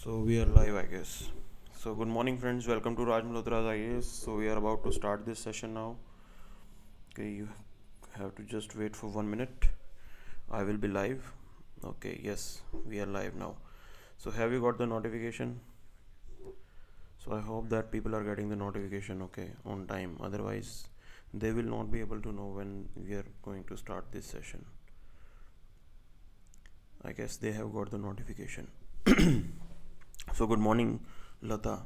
so we are live i guess so good morning friends welcome to raj malhotra's ias so we are about to start this session now okay you have to just wait for one minute i will be live okay yes we are live now so have you got the notification so i hope that people are getting the notification okay on time otherwise they will not be able to know when we are going to start this session i guess they have got the notification So, good morning, Lata.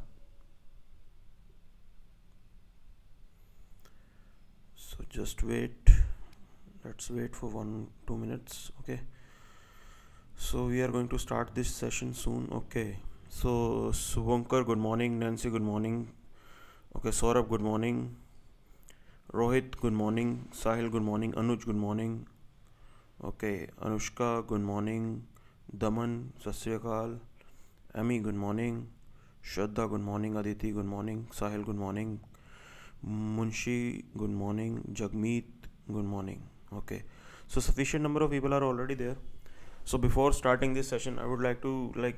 So, just wait. Let's wait for one, two minutes. Okay. So, we are going to start this session soon. Okay. So, Swankar, good morning. Nancy, good morning. Okay. Saurabh, good morning. Rohit, good morning. Sahil, good morning. Anuj, good morning. Okay. Anushka, good morning. Daman, Sasyakal. Emmy, good morning. Shraddha, good morning. Aditi, good morning. Sahil, good morning. Munshi, good morning. Jagmeet, good morning. Okay. So sufficient number of people are already there. So before starting this session, I would like to like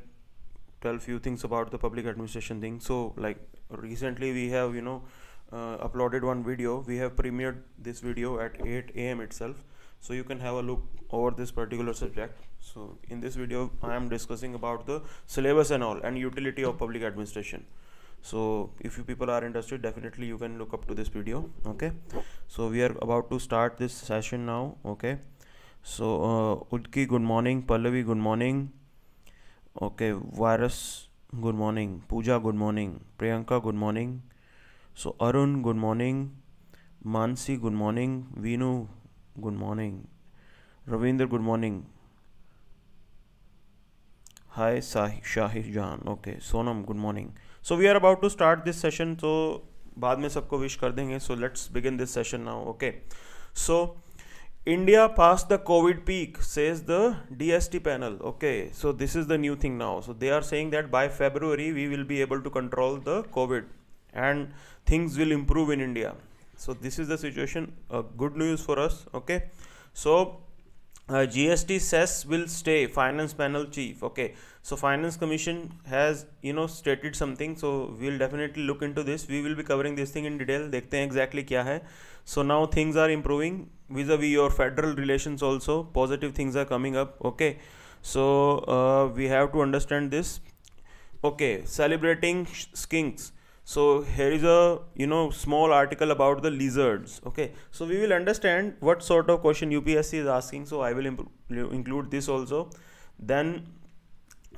tell few things about the public administration thing. So like recently we have you know uh, uploaded one video. We have premiered this video at 8 a.m. itself. So you can have a look over this particular subject so in this video i am discussing about the syllabus and all and utility of public administration so if you people are interested definitely you can look up to this video okay so we are about to start this session now okay so uh, udki good morning pallavi good morning okay virus good morning pooja good morning priyanka good morning so arun good morning mansi good morning vinu good morning ravindra good morning hi Shahir Jahan. Okay Sonam good morning so we are about to start this session तो बाद में सबको wish कर देंगे so let's begin this session now okay so India pass the covid peak says the DST panel okay so this is the new thing now so they are saying that by February we will be able to control the covid and things will improve in India so this is the situation good news for us okay so uh, GST cess will stay finance panel chief okay so finance commission has you know stated something so we'll definitely look into this we will be covering this thing in detail dekhte hain exactly kya hai so now things are improving vis-a-vis -vis your federal relations also positive things are coming up okay so uh, we have to understand this okay celebrating skinks so here is a you know small article about the lizards okay so we will understand what sort of question UPSC is asking so I will include this also then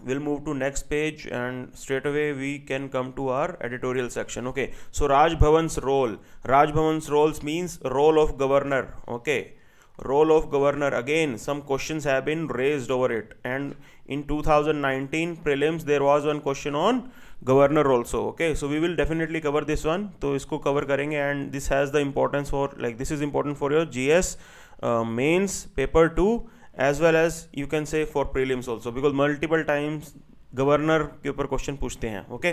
we'll move to next page and straight away we can come to our editorial section okay so Raj Bhavan's role Raj Bhavan's roles means role of governor okay role of governor again some questions have been raised over it and in 2019 prelims there was one question on governor also okay so we will definitely cover this one तो इसको cover करेंगे and this has the importance for like this is important for your G S mains paper too as well as you can say for prelims also because multiple times governor के ऊपर question पूछते हैं okay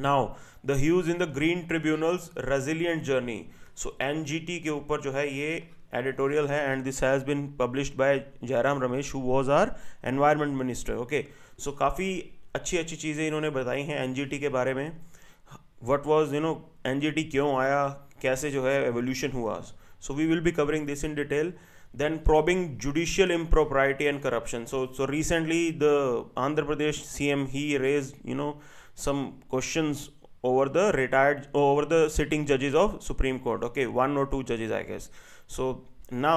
now the huge in the green tribunals resilient journey so N G T के ऊपर जो है ये editorial है and this has been published by Jairam Ramesh who was our environment minister okay so काफ़ी अच्छी अच्छी चीज़ें इन्होंने बताई हैं एन के बारे में what was you know N क्यों आया कैसे जो है एवोल्यूशन हुआ so we will be covering this in detail then probing judicial impropriety and corruption so so recently the andhra pradesh cm he raised you know some questions over the retired over the sitting judges of supreme court okay one or two judges i guess so now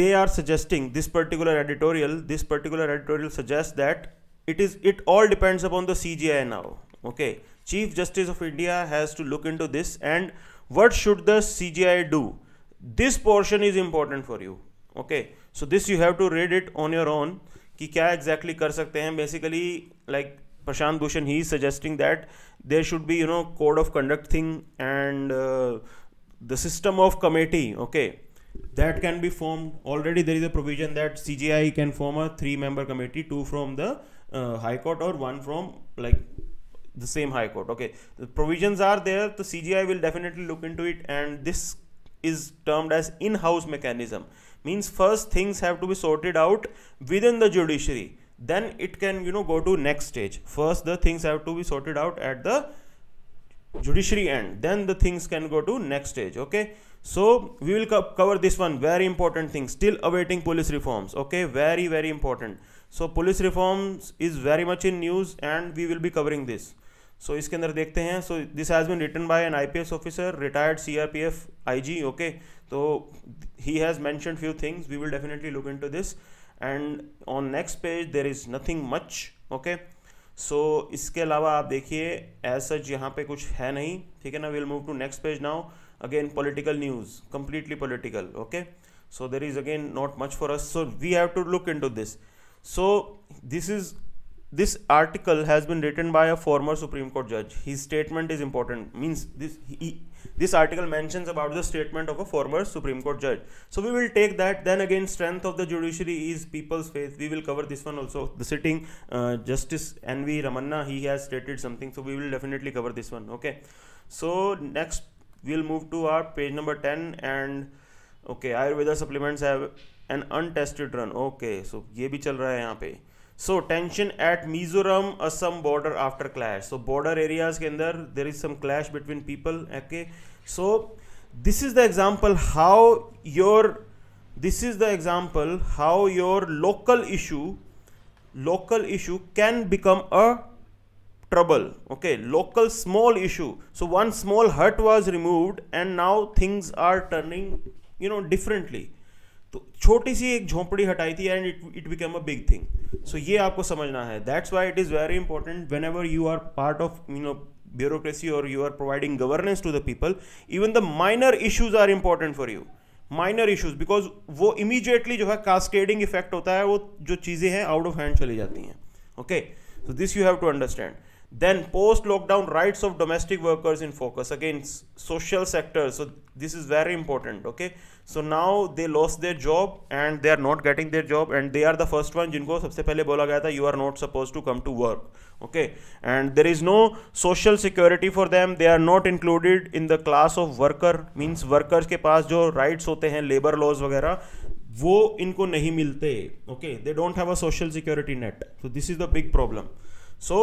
they are suggesting this particular editorial this particular editorial suggests that it is it all depends upon the CGI now. Okay, Chief Justice of India has to look into this and what should the CGI do? This portion is important for you. Okay, so this you have to read it on your own. कि exactly कर सकते basically like Prashant Bhushan? He is suggesting that there should be you know code of conduct thing and and the system of committee that can be formed already there is a provision that cgi can form a three member committee two from the uh, High Court or one from like the same High Court. Okay, the provisions are there. The CGI will definitely look into it, and this is termed as in-house mechanism. Means first things have to be sorted out within the judiciary. Then it can you know go to next stage. First the things have to be sorted out at the judiciary end then the things can go to next stage okay so we will co cover this one very important thing still awaiting police reforms okay very very important so police reforms is very much in news and we will be covering this so इसके अंदर देखते हैं so this has been written by an IPS officer retired CRPF IG okay तो he has mentioned few things we will definitely look into this and on next page there is nothing much okay so इसके अलावा आप देखिए as such यहाँ पे कुछ है नहीं ठीक है ना will move to next page now again political news completely political okay so there is again not much for us so we have to look into this So this is this article has been written by a former Supreme Court judge. His statement is important. Means this he, this article mentions about the statement of a former Supreme Court judge. So we will take that. Then again, strength of the judiciary is people's faith. We will cover this one also. The sitting uh, Justice N V Ramanna he has stated something. So we will definitely cover this one. Okay. So next we'll move to our page number ten and okay Ayurveda supplements have and untested run okay so ये भी चल रहा है यहाँ पे so tension at Mizoram Assam border after clash so border areas के अंदर there is some clash between people okay so this is the example how your this is the example how your local issue local issue can become a trouble okay local small issue so one small hut was removed and now things are turning you know differently तो छोटी सी एक झोंपड़ी हटाई थी and it it become a big thing so ये आपको समझना है that's why it is very important whenever you are part of you know bureaucracy और you are providing governance to the people even the minor issues are important for you minor issues because वो immediately जो है cascading effect होता है वो जो चीज़ें हैं आउट ऑफ हैंड चली जाती हैं okay so this you have to understand then post lockdown rights of domestic workers in focus again social sector so this is very important okay so now they loss their job and they are not getting their job and they are the first one जिनको सबसे पहले बोला गया था you are not suppose to come to work okay and there is no social security for them they are not included in the class of worker means workers के पास जो rights होते हैं लेबर लॉज वगैरह वो इनको नहीं मिलते okay they don't have a social security net so this is the big problem so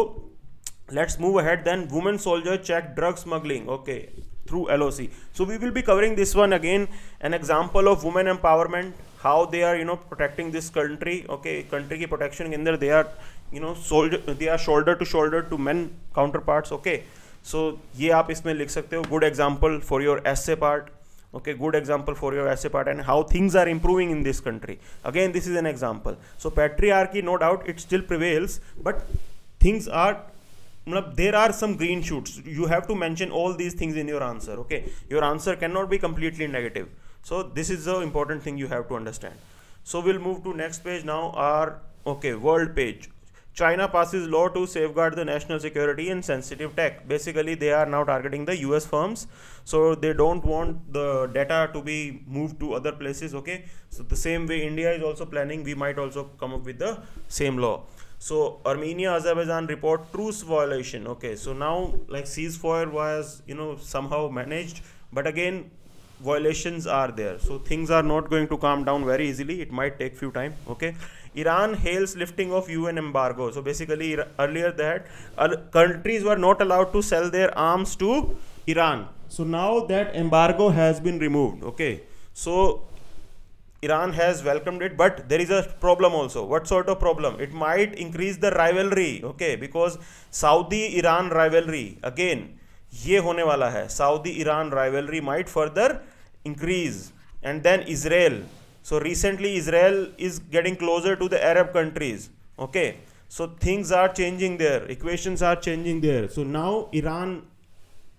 let's move ahead then women soldier check drug smuggling okay through LOC. So we will be covering this one again, an example of women empowerment, how they are, you know, protecting this country, okay, country ki protection in there, they are, you know, soldier, they are shoulder to shoulder to men counterparts, okay. So ye aap isme likh sakte ho, good example for your essay part, okay, good example for your essay part and how things are improving in this country. Again, this is an example. So patriarchy, no doubt, it still prevails, but things are there are some green shoots you have to mention all these things in your answer okay your answer cannot be completely negative so this is the important thing you have to understand so we'll move to next page now our okay world page China passes law to safeguard the national security and sensitive tech. Basically, they are now targeting the US firms. So they don't want the data to be moved to other places. Okay. So the same way India is also planning, we might also come up with the same law. So Armenia Azerbaijan report truce violation. Okay, so now like ceasefire was you know somehow managed, but again violations are there. So things are not going to calm down very easily. It might take few time. Okay, Iran hails lifting of UN embargo. So basically earlier that uh, countries were not allowed to sell their arms to Iran. So now that embargo has been removed. Okay, so Iran has welcomed it, but there is a problem also. What sort of problem? It might increase the rivalry, okay? Because Saudi Iran rivalry, again, ye होने वाला है Saudi Iran rivalry might further increase. And then Israel. So recently, Israel is getting closer to the Arab countries, okay? So things are changing there, equations are changing there. So now Iran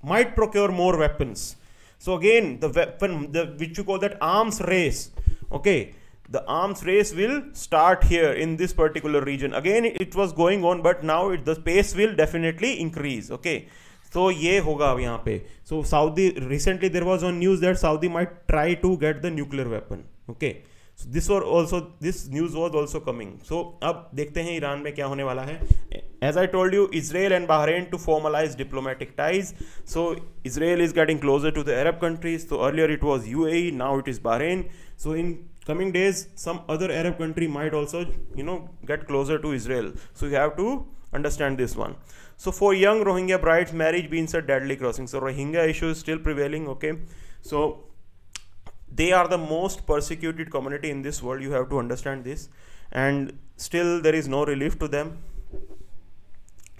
might procure more weapons. So again, the weapon, the, which you call that arms race, okay the arms race will start here in this particular region again it was going on but now it, the pace will definitely increase okay so ye hoga yahan pe so saudi recently there was on news that saudi might try to get the nuclear weapon okay this और also this news was also coming so अब देखते हैं Iran में क्या होने वाला है as I told you Israel and Bahrain to formalise diplomatic ties so Israel is getting closer to the Arab countries तो earlier it was U A now it is Bahrain so in coming days some other arab country might also you know get closer to israel so you have to understand this one so for young rohingya brides marriage means a deadly crossing so rohingya issue is still prevailing okay so they are the most persecuted community in this world you have to understand this and still there is no relief to them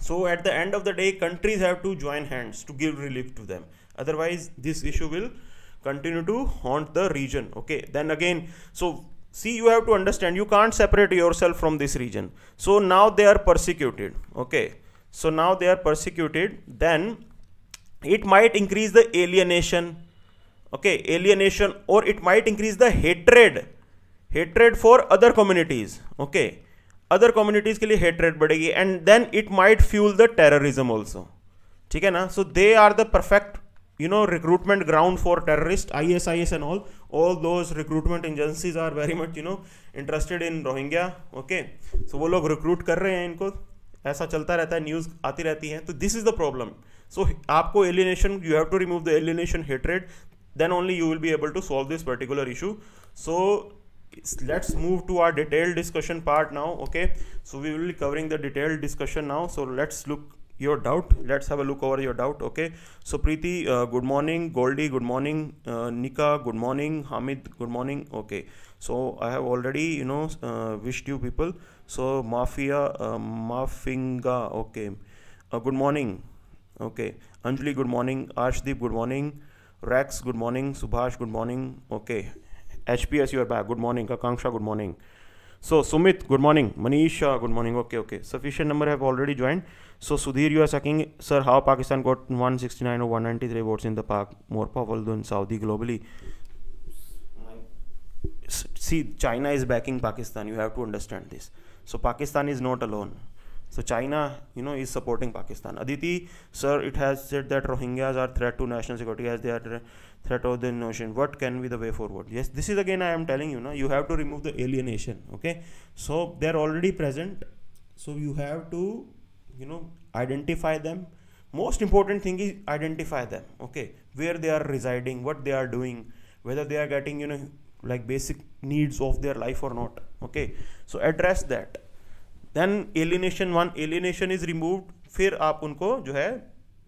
so at the end of the day countries have to join hands to give relief to them otherwise this issue will continue to haunt the region okay then again so see you have to understand you can't separate yourself from this region so now they are persecuted okay so now they are persecuted then it might increase the alienation okay alienation और it might increase the hatred hatred for other communities okay other communities के लिए hatred बढ़ेगी and then it might fuel the terrorism also ठीक है ना so they are the perfect you know recruitment ground for terrorist I S I S and all all those recruitment agencies are very much you know interested in Rohingya okay so वो लोग recruit कर रहे हैं इनको ऐसा चलता रहता है न्यूज़ आती रहती है तो this is the problem so आपको alienation you have to remove the alienation hatred then only you will be able to solve this particular issue so let's move to our detailed discussion part now okay so we will be covering the detailed discussion now so let's look your doubt let's have a look over your doubt okay so preeti uh, good morning goldie good morning uh, nika good morning hamid good morning okay so i have already you know uh, wished you people so mafia uh, mafinga okay uh, good morning okay anjali good morning arshdeep good morning रैक्स good morning Subhash good morning okay H P S you are back good morning Akanksha good morning so Sumit good morning Manish Shah good morning okay okay sufficient number have already join so Sudhir you are asking sir how Pakistan got one sixty nine और one ninety three votes in the पाक more पावल though Saudi globally see China is backing Pakistan you have to understand this so Pakistan is not alone So China, you know, is supporting Pakistan. Aditi, sir, it has said that Rohingyas are threat to national security as they are threat of the nation. What can be the way forward? Yes, this is again I am telling you now. You have to remove the alienation. Okay, so they are already present. So you have to, you know, identify them. Most important thing is identify them. Okay, where they are residing, what they are doing, whether they are getting, you know, like basic needs of their life or not. Okay, so address that then alienation one alienation is removed फिर आप उनको जो है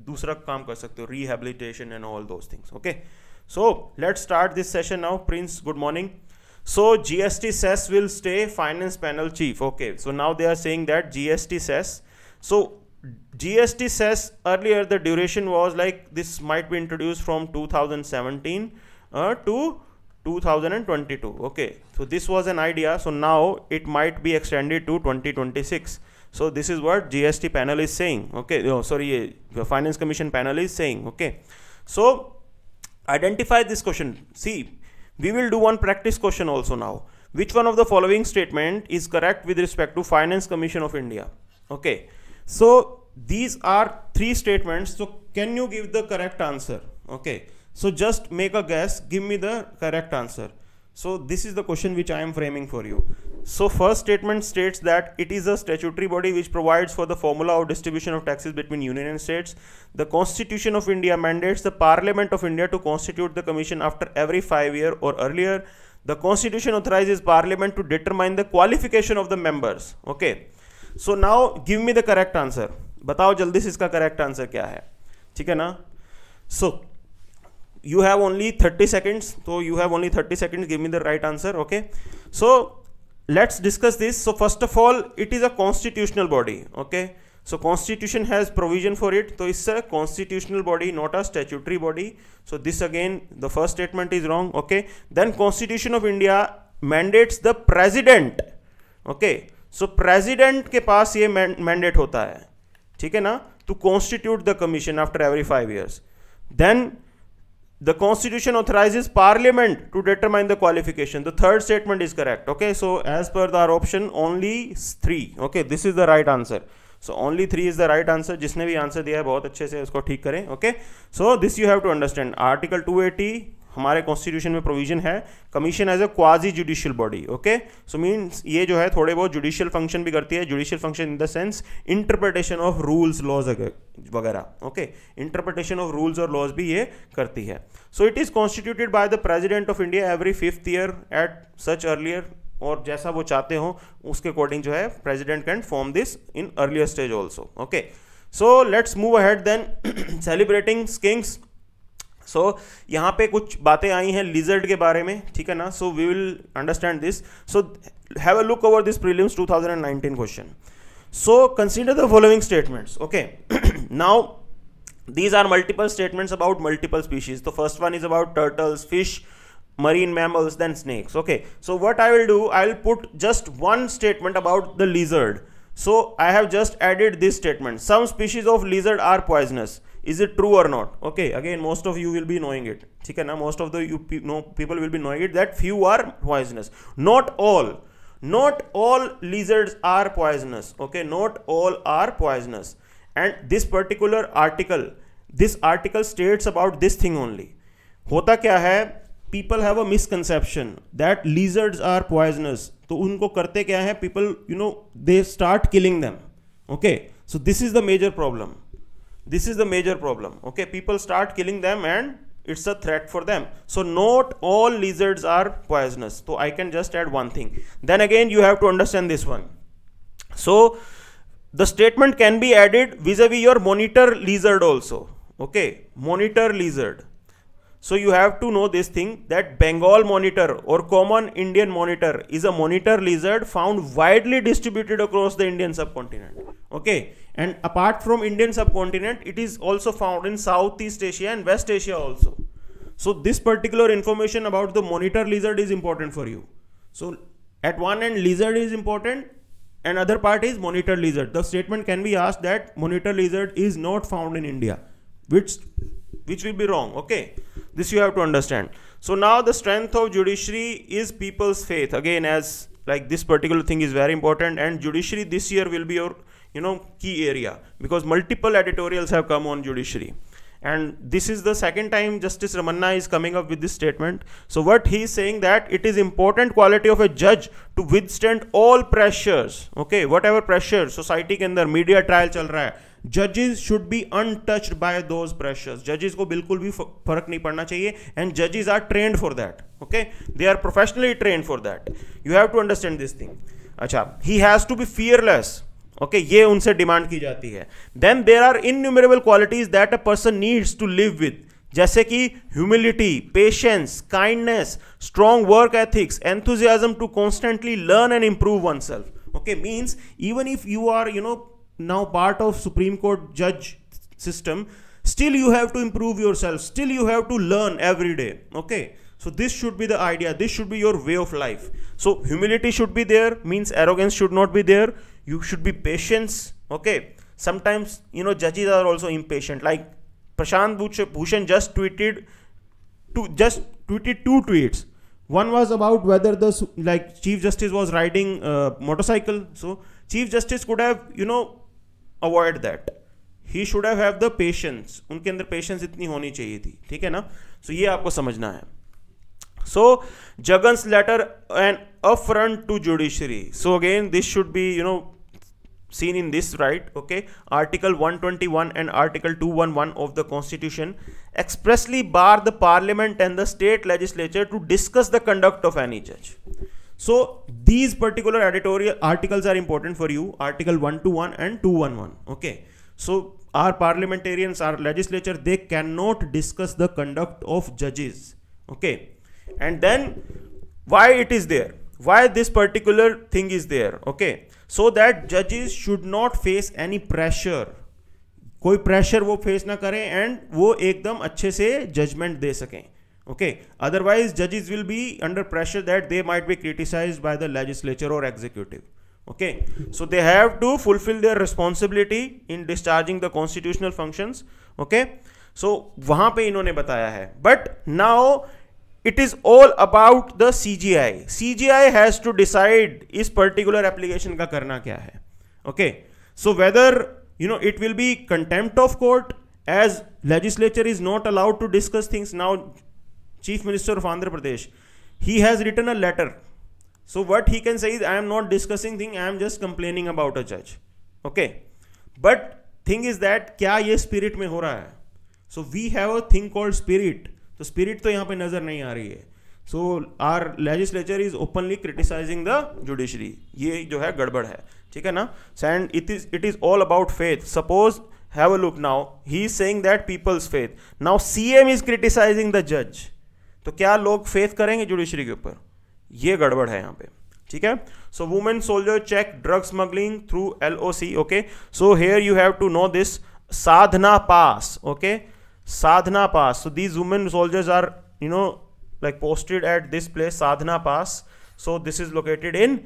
दूसरा काम कर सकते हो rehabilitation and all those things okay so let start this session now Prince good morning So GST cess will stay finance panel chief. Okay. So now they are saying that GST cess. So GST cess earlier the duration was like this might be introduced from 2017 uh, to 2022 okay so this was an idea so now it might be extended to 2026 so this is what gst panel is saying okay oh, sorry eh, the finance commission panel is saying okay so identify this question see we will do one practice question also now which one of the following statement is correct with respect to finance commission of india okay so these are three statements so can you give the correct answer okay So just make a guess, give me the correct answer. So this is the question which I am framing for you. So first statement states that it is a statutory body which provides for the formula of distribution of taxes between union and states. The Constitution of India mandates the Parliament of India to constitute the commission after every 5 year or earlier. The Constitution authorizes Parliament to determine the qualification of the members. Okay. So now give me the correct answer. batao jaldi se iska correct answer kya hai theek hai na so, you have only 30 seconds so you have only 30 seconds give me the right answer okay so let's discuss this so first of all it is a constitutional body okay so constitution has provision for it so it's a constitutional body not a statutory body so this again the first statement is wrong okay then constitution of india mandates the president okay so president ke paas ye mandate hota hai theek hai na to constitute the commission after every 5 years then the constitution authorizes parliament to determine the qualification the third statement is correct okay so as per the option only three okay this is the right answer so only three is the right answer jisne bhi answer diya hai bahut acche se usko theek kare okay so this you have to understand article 280 हमारे constitution में provision है commission as a quasi judicial body okay so means ये जो है थोड़े बहुत judicial function भी करती है judicial function in the sense interpretation of rules laws वगैरह ओके इंटरप्रिटेशन ऑफ रूल्स और लॉज भी ये करती है so it is constituted by the president of India every fifth year at such earlier और जैसा वो चाहते हो उसके अकॉर्डिंग जो है president can form this in earlier stage also okay so let's move ahead then celebrating kings so so, यहाँ पे कुछ बातें आई हैं लिजर्ड के बारे में ठीक है ना so we will understand this so have a look over this prelims 2019 question so consider the following statements okay now these are multiple statements about multiple species तो first one is about turtles fish marine mammals then snakes okay so what I will do I will put just one statement about the lizard so I have just added this statement some species of lizard are poisonous is it true और not okay again most of you will be knowing it ठीक है ना most of the you know people will be knowing it that few are poisonous not all not all lizards are poisonous okay not all are poisonous and this particular article this article states about this thing only होता क्या है people have a misconception that lizards are poisonous तो उनको करते क्या है people you know they start killing them okay so this is the major problem this is the major problem okay people start killing them and it's a threat for them so not all lizards are poisonous so i can just add one thing then again you have to understand this one so the statement can be added vis-a-vis -vis your monitor lizard also okay monitor lizard so you have to know this thing that bengal monitor or common indian monitor is a monitor lizard found widely distributed across the indian subcontinent okay and apart from indian subcontinent it is also found in southeast asia and west asia also so this particular information about the monitor lizard is important for you so at one end lizard is important and other part is monitor lizard the statement can be asked that monitor lizard is not found in india which which will be wrong okay this you have to understand so now the strength of judiciary is people's faith again as like this particular thing is very important and judiciary this year will be your you know key area because multiple editorials have come on judiciary and this is the second time justice ramanna is coming up with this statement so what he is saying that it is important quality of a judge to withstand all pressures okay whatever pressure society के the media trial chal raha hai. जजेस should be untouched by those pressures जजेस को बिल्कुल भी फर्क नहीं पड़ना चाहिए एंड जजेस are trained for that okay they are professionally trained for that you have to understand this thing अच्छा he has to be fearless okay ये उनसे डिमांड की जाती है then there are innumerable qualities that a person needs to live with जैसे कि humility patience kindness strong work ethics enthusiasm to constantly learn and improve oneself okay means even if you are you no now part of supreme court जज system still you have to improve yourself still you have to learn every day okay so this should be the idea this should be your way of life so humility should be there means arrogance should not be there you should be patient okay sometimes you know judges are also impatient like prashant bhushan just tweeted two just tweeted two tweets one was about whether the like chief justice was riding uh, motorcycle so chief justice could have you know avoid that he should have have the patience उनके अंदर patience इतनी होनी चाहिए थी ठीक है ना so so, ये आपको समझना है so Jagan's letter and affront to judiciary so again this should be you know seen in this right okay article 121 and article 211 of the constitution expressly bar the parliament and the state legislature to discuss the conduct of any judge so these particular editorial articles are important for you article 121 and 211 okay so our parliamentarians our legislature they cannot discuss the conduct of judges okay and then why it is there why this particular thing is there okay so that जजेस should not face any pressure कोई pressure वो face ना करें and वो एकदम अच्छे से judgement दे सकें ओके अदरवाइज जजेस will be under pressure that they might be criticise by the legislature और executive okay so they have to fulfil their responsibility in discharging the constitutional functions okay so वहां पे इन्होंने बताया है but now it is all about the CGI. CGI has to decide इस particular application का करना क्या है Okay, so whether you know it will be contempt of court as legislature is not allowed to discuss things now chief minister of andhra pradesh he has written a letter so what he can say is i am not discussing thing i am just complaining about a judge okay but thing is that kya ye spirit mein ho raha hai so we have a thing called spirit तो spirit तो यहाँ पे नज़र नहीं आ रही है so our legislature is openly criticising the judiciary ये जो है गड़बड़ है ठीक है ना and it is it is all about faith suppose have a look now he is saying that people's faith now C M is criticising the जज तो क्या लोग फेथ करेंगे जुडिशरी के ऊपर ये गड़बड़ है यहाँ पे ठीक है so women soldier check drug smuggling through L O C okay so here you have to know this Sadhna Pass okay okay? Sadhna Pass so these women soldiers are you know like posted at this place Sadhna Pass so this is located in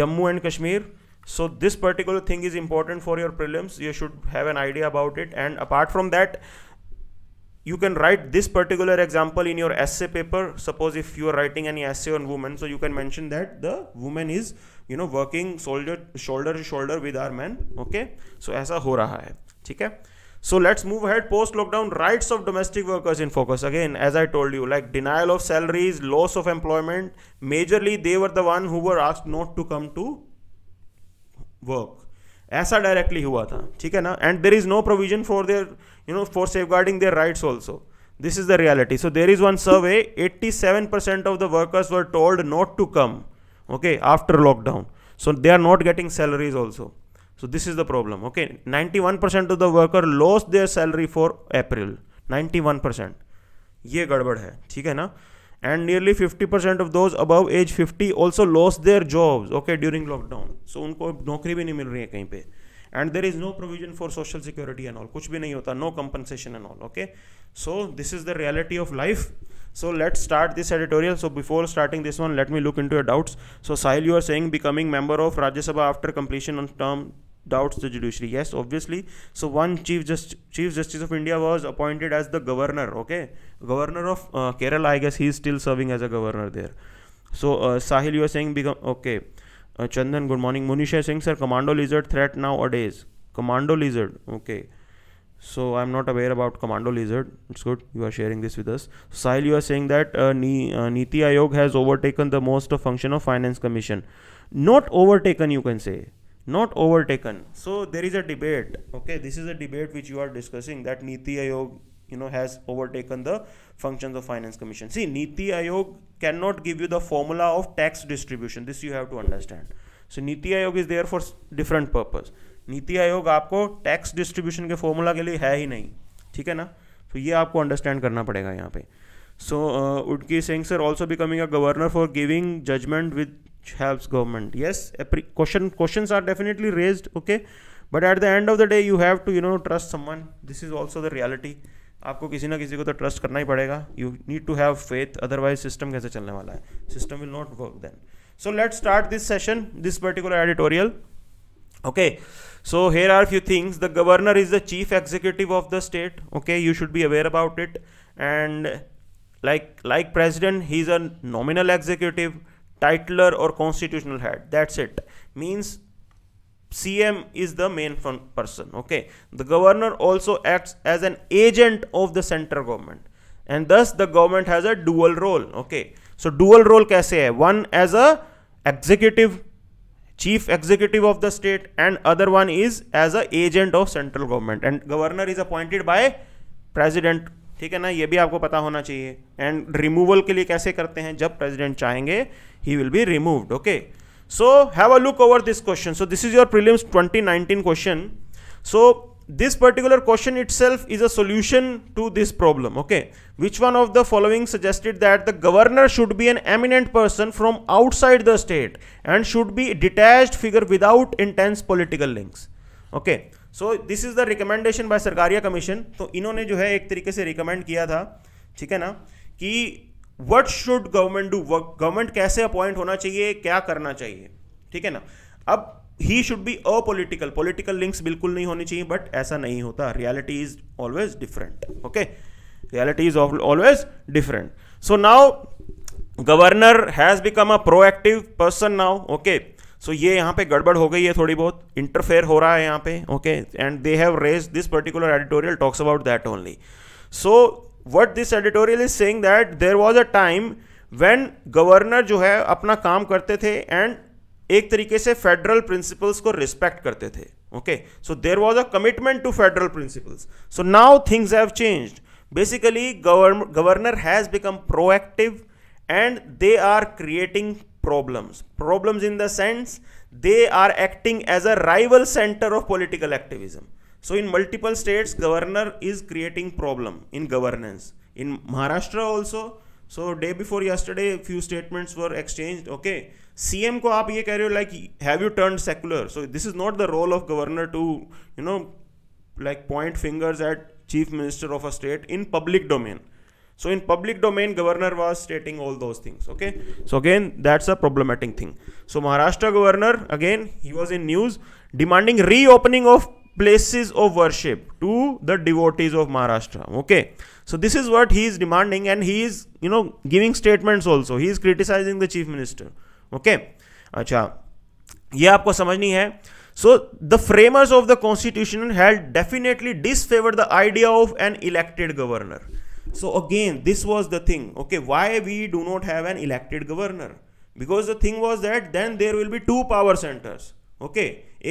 Jammu and Kashmir so this particular thing is important for your prelims you should have an idea about it and apart from that you can write this particular example in your essay paper suppose if you are writing an essay on women so you can mention that the women is you know working shoulder shoulder to shoulder with our man okay so ऐसा हो रहा है ठीक है So let's move ahead. Post lockdown, rights of domestic workers in focus. Again, as I told you, like denial of salaries, loss of employment. Majorly, they were the one who were asked not to come to work. Aisa directly hua tha. Hai na? And there is no provision for their, you know, for safeguarding their rights also. This is the reality. So there is one survey. 87% of the workers were told not to come. Okay, after lockdown. So they are not getting salaries also. So this is the problem. Okay, 91% of the worker lost their salary for April. 91%. ये गड़बड़ है ठीक है ना and nearly 50% of those above age 50 also loss their jobs okay during lockdown so उनको नौकरी भी नहीं मिल रही है कहीं पे and there is no provision for social security and all कुछ भी नहीं होता no compensation and all okay so this is the reality of life So let's start this editorial. So before starting this one, let me look into your doubts. So Sahil, you are saying becoming member of Rajya Sabha after completion on term doubts the judiciary yes obviously so one chief just chief justice of india was appointed as the governor okay governor of uh, kerala i guess he is still serving as a governor there so uh, sahil you are saying become okay uh, chandan good morning munisha Singh, sir commando lizard threat nowadays commando lizard okay so i'm not aware about commando lizard it's good you are sharing this with us sahil you are saying that uh, uh, niti ayog has overtaken the most of function of finance commission not overtaken you can say not overtaken so there is a debate okay this is a debate which you are discussing that niti ayog you know has overtaken the functions of finance commission see niti ayog cannot give you the formula of tax distribution this you have to understand so niti ayog is there for different purpose नीति आयोग आपको tax distribution के formula के लिए है ही नहीं ठीक है ना तो ये आपको अंडरस्टैंड करना पड़ेगा यहाँ पे सो उडकी Singh sir also becoming a governor for giving judgement with which helps government yes question questions are definitely raised okay but at the end of the day you have to you know trust someone this is also the reality आपको किसी ना किसी को तो trust करना ही पड़ेगा you need to have faith otherwise system कैसे चलने वाला है system will not work then so let start this session this particular editorial okay so here are few things the governor is the chief executive of the state okay you should be aware about it and like like president he's a nominal executive titular और constitutional head that's it means C M is the main person okay the governor also act as an agent of the central government and thus the government has a dual role okay so dual role कैसे है one as a executive chief executive of the state and other one is as a agent of central government and governor is appointed by president ठीक है ना ये भी आपको पता होना चाहिए एंड रिमूवल के लिए कैसे करते हैं जब प्रेजिडेंट चाहेंगे he will be remove okay so have a look over this question so this is your prelims 2019 question so this particular question itself is a solution to this problem okay which one of the following suggested that the governor should be an eminent person from outside the state and should be detach figure without intense political links okay so this is the recommendation bye Sarkaria commission तो इन्होंने जो है एक तरीके से recommend किया था ठीक है ना कि what should government do government कैसे अपॉइंट होना चाहिए क्या करना चाहिए ठीक है ना अब he should be apolitical political links बिल्कुल नहीं होनी चाहिए बट ऐसा नहीं होता reality is always different okay reality is always different so now governor has become a proactive person now okay so ये यहाँ पे गड़बड़ हो गई है थोड़ी बहुत इंटरफेयर हो रहा है यहाँ पे okay and they have raise this particular editorial talks about that only so what this editorial is saying that there was a time when governor जो है अपना काम करते थे एंड एक तरीके से फेडरल प्रिंसिपल्स को रिस्पेक्ट करते थे okay so there was a commitment to federal principles so now things have change basically governor has become proactive and they are creating problems problems in the sense they are acting as a rival center of political activism so in multiple states governor is creating problem in governance in maharashtra also so day before yesterday few statements were exchanged okay cm ko aap ye keh like have you turned secular so this is not the role of governor to you know like point fingers at chief minister of a state in public domain so in public domain, governor was stating all those things. Okay. So again, that's a problematic thing. So Maharashtra governor, again, he was in news demanding reopening of places of worship to the devotees of Maharashtra. Okay. So this is what he is demanding and he is, you know, giving statements also. He is criticizing the chief minister. Okay. अच्छा ये आपको समझनी है so the framers of the constitution had definitely disfavour the idea of an elected governor so again this was the thing okay why we do not have an elected governor because the thing was that then there will be two power centres okay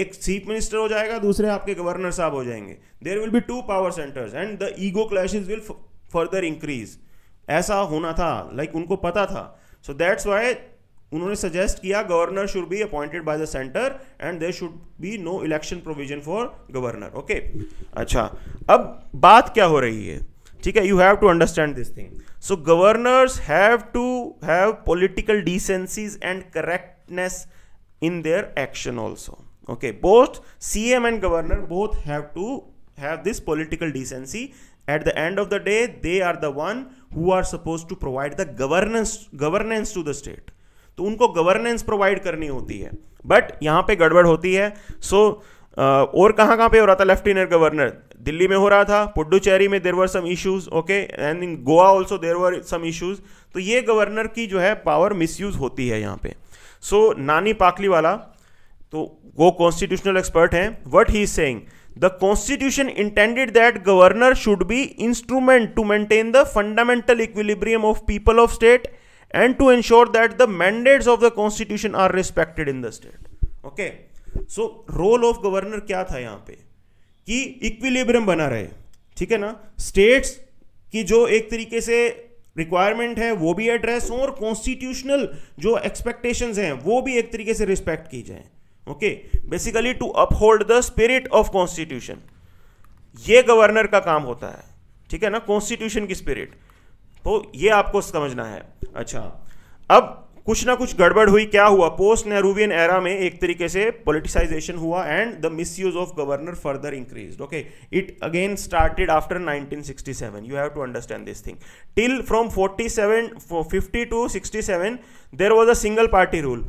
एक chief minister हो जाएगा दूसरे आपके governor साहब हो जाएंगे there will be two power centres and the ego clash will further increase ऐसा होना था लाइक उनको पता था सो दैट्स वाई उन्होंने सजेस्ट किया governor should be appointed by the centre and there should be no election provision for governor okay अच्छा अब बात क्या हो रही है ठीक है you have to understand this thing so governors have to have political decencies and correctness in their action also okay both C M and governor both have to have this political decency at the end of the day they are the one who are suppose to provide the governance governance to the state तो उनको governance provide करनी होती है but यहां पे गड़बड़ होती है सो so, और कहाँ कहाँ पे हो रहा था लेफ्टिनेंट गवर्नर दिल्ली में हो रहा था पुडुचेरी में there were some issues okay and in Goa also there were some issues तो ये गवर्नर की जो है पावर मिसयूज होती है यहाँ पे सो so, नानी वाला तो वो कॉन्स्टिट्यूशनल एक्सपर्ट हैं what he is saying the constitution intended that governor should be instrument to maintain the fundamental equilibrium of people of state and to ensure that the mandates of the constitution are respected in the state okay so role of governor क्या था यहां पे कि equilibrium बना रहे ठीक है ना स्टेट्स की जो एक तरीके से रिक्वायरमेंट है वो भी एड्रेस हो और कॉन्स्टिट्यूशनल जो एक्सपेक्टेशंस हैं वो भी एक तरीके से रिस्पेक्ट की जाए okay basically to uphold the spirit of constitution ये गवर्नर का काम होता है ठीक है ना कॉन्स्टिट्यूशन की स्पिरिट तो ये आपको समझना है अच्छा अब कुछ ना कुछ गड़बड़ हुई क्या हुआ पोस्ट नेहरूवियन एरा में एक तरीके से पोलिटिसाइजेशन हुआ and the misuse of governor further increase okay it again started after 1967 you have to understand this thing till from 47 50 to 67 there was a single party rule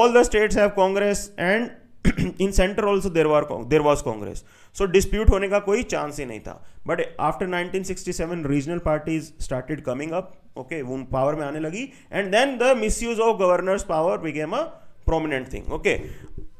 all the states have Congress and in centre also there was there was Congress so dispute होने का कोई chance ही नहीं था but after 1967 regional parties started coming up okay वो power में आने लगी and then the misuse of governor's power became a prominent thing okay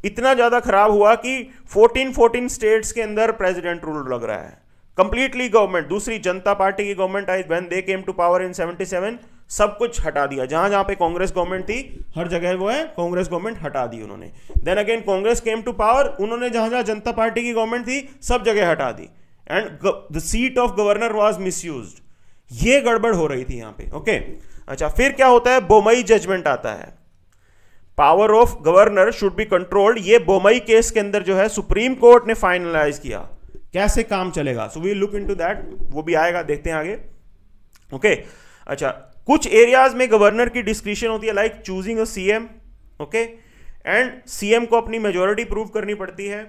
इतना ज़्यादा खराब हुआ कि 14 14 स्टेट्स के अंदर प्रेजिडेंट रूल लग रहा है कंप्लीटली गवर्नमेंट दूसरी जनता पार्टी की गवर्नमेंट आई when they came to power in seven सब कुछ हटा दिया जहां जहां पे कांग्रेस गवर्नमेंट थी हर जगह वो है कांग्रेस गवर्नमेंट हटा दी उन्होंने then again Congress came to power उन्होंने जहां जहां जनता पार्टी की गवर्नमेंट थी सब जगह हटा दी and the seat of governor was miss ये गड़बड़ हो रही थी यहां पे ओके अच्छा फिर क्या होता है बोमई जजमेंट आता है power of governor should be controlled ये बोमई केस के अंदर जो है सुप्रीम कोर्ट ने फाइनलाइज किया कैसे काम चलेगा so we look into that वो भी आएगा देखते हैं आगे ओके okay. अच्छा कुछ एरियाज में गवर्नर की डिस्क्रिशन होती है like choosing a C M okay and C M को अपनी मेजोरिटी प्रूव करनी पड़ती है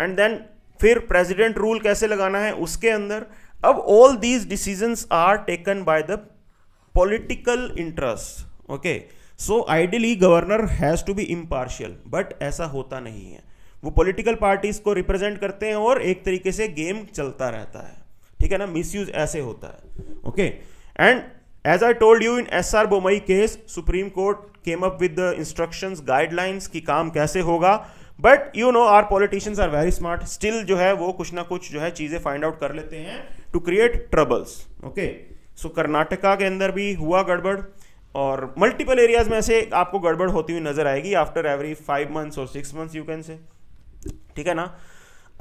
एंड देन फिर प्रेजिडेंट रूल कैसे लगाना है उसके अंदर अब all these decisions are taken by the political interest okay so ideally governor has to be impartial but ऐसा होता नहीं है वो पॉलिटिकल पार्टीज को रिप्रेजेंट करते हैं और एक तरीके से गेम चलता रहता है ठीक है ना यूज ऐसे होता है okay and as I told you in S R Bommai case Supreme Court came with the instruction guidelines की काम कैसे होगा but you know are politicians are very smart still जो है वो कुछ ना कुछ जो है चीज़ें फाइंड आउट कर लेते हैं to create troubles okay so Karnataka के अंदर भी हुआ गड़बड़ और मल्टीपल एरियाज में ऐसे आपको गड़बड़ होती हुई नजर आएगी आफ्टर एवरी फाइव मंथ्स और six months you can say ठीक है ना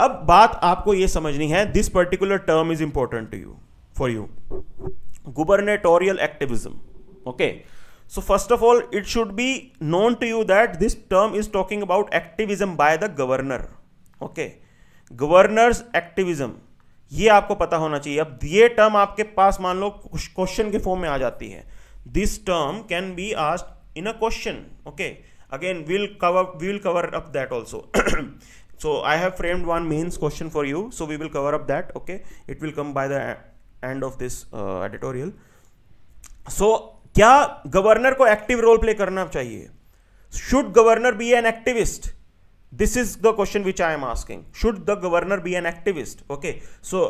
अब बात आपको ये समझनी है this particular term is important to you for you gubernatorial activism okay so first of all it should be known to you that this term is talking about activism by the governor okay governor's activism ये आपको पता होना चाहिए अब ये term आपके पास मान लो question के फॉर्म में आ जाती है this term can be asked in a question okay again we'll cover we'll cover up that also so i have framed one mains question for you so we will cover up that okay it will come by the end of this editorial so क्या governor को active role play करना चाहिए should governor be an activist this is the question which I am asking should the governor be an activist okay so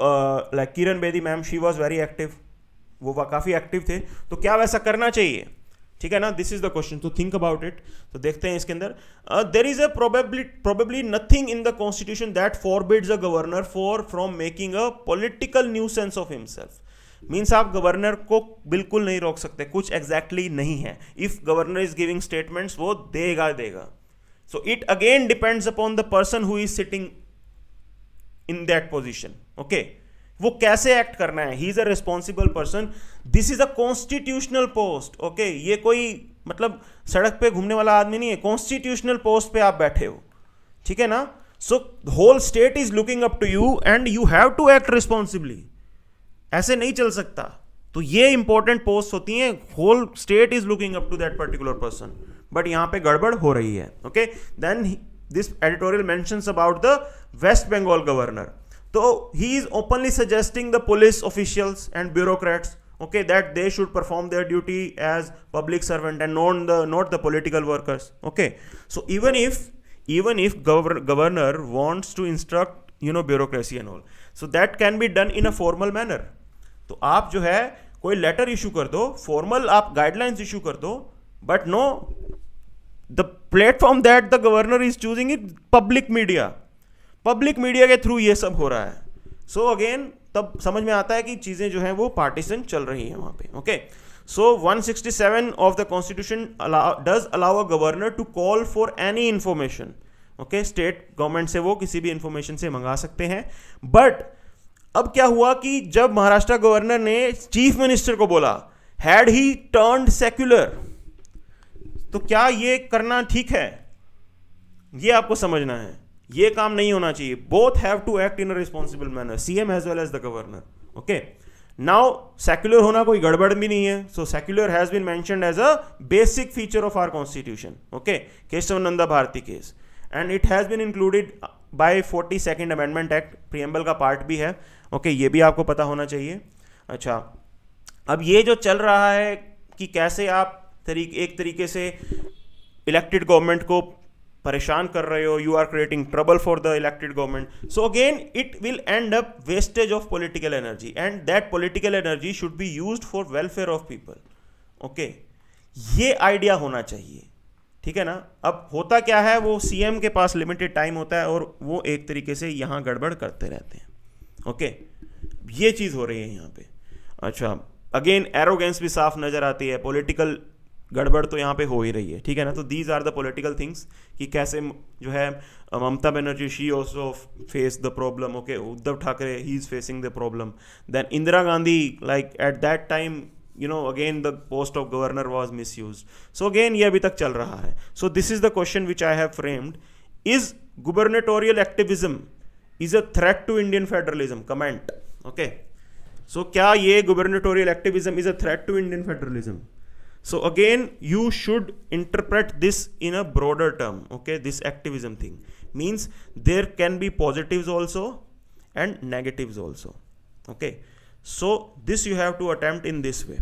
like Kiran Bedi ma'am she was very active वो काफी active थे तो क्या वैसा करना चाहिए ठीक है ना दिस इज द क्वेश्चन तो थिंक अबाउट इट तो देखते हैं इसके अंदर there is a probably probably nothing in the constitution that forbids a governor for from making a political nuisance of himself means आप गवर्नर को बिल्कुल नहीं रोक सकते कुछ एग्जैक्टली exactly नहीं है if governor is giving statements वो देगा देगा so it again depends upon the person who is sitting in that position okay वो कैसे एक्ट करना है he is a responsible person this is a constitutional post okay ये कोई मतलब सड़क पे घूमने वाला आदमी नहीं है कॉन्स्टिट्यूशनल पोस्ट पे आप बैठे हो ठीक है ना so whole state is looking up to you and you have to act responsibly ऐसे नहीं चल सकता तो ये इंपॉर्टेंट पोस्ट होती हैं whole state is looking up to that particular person but यहां पे गड़बड़ हो रही है okay then this editorial mentions about the West Bengal governor तो he is openly suggesting the police officials and bureaucrats okay that they should perform their duty as public servant and not the not the political workers okay so even if even if governor wants to instruct you know bureaucracy and all so that can be done in a formal manner तो आप जो है कोई letter issue कर दो formal आप guidelines issue कर दो but no the platform that the governor is choosing it public media public media के थ्रू ये सब हो रहा है सो so अगेन तब समझ में आता है कि चीज़ें जो हैं वो पार्टीशन चल रही हैं वहाँ पे okay so 167 of the constitution does allow a governor to call for any information okay state government से वो किसी भी इन्फॉर्मेशन से मंगा सकते हैं बट अब क्या हुआ कि जब महाराष्ट्र गवर्नर ने चीफ मिनिस्टर को बोला हैड ही टर्न सेक्युलर तो क्या ये करना ठीक है ये आपको समझना है ये काम नहीं होना चाहिए both have to act in a responsible manner C M as well as the governor okay now secular होना कोई गड़बड़ भी नहीं है so secular has been mentioned as a basic feature of our constitution okay Kesavananda Bharati case and it has been included by forty second amendment act preamble का part भी है okay okay, ये भी आपको पता होना चाहिए अच्छा अब ये जो चल रहा है कि कैसे आप तरीक एक तरीके से इलेक्टेड गवर्नमेंट को परेशान कर रहे हो you are creating trouble for the elected government so again it will end up wastage of political energy and that political energy should be use for welfare of people okay ये idea होना चाहिए ठीक है ना अब होता क्या है वो सीएम के पास लिमिटेड टाइम होता है और वो एक तरीके से यहाँ गड़बड़ करते रहते हैं ओके ये चीज़ हो रही है यहाँ पे अच्छा अगेन एरोगेंस भी साफ नज़र आती है पॉलिटिकल गड़बड़ तो यहाँ पे हो ही रही है ठीक है ना तो these are the political things कि कैसे जो है Mamata Banerjee she also face the problem okay Uddhav Thackeray he is facing the problem then Indira Gandhi like at that time you know again the post of governor was misuse so again ये अभी तक चल रहा है so this is the question which I have framed is gubernatorial activism is a threat to Indian federalism comment okay so क्या ये gubernatorial activism is a threat to Indian federalism so again you should interpret this in a broader term okay this activism thing means there can be positives also and negatives also okay so this you have to attempt in this way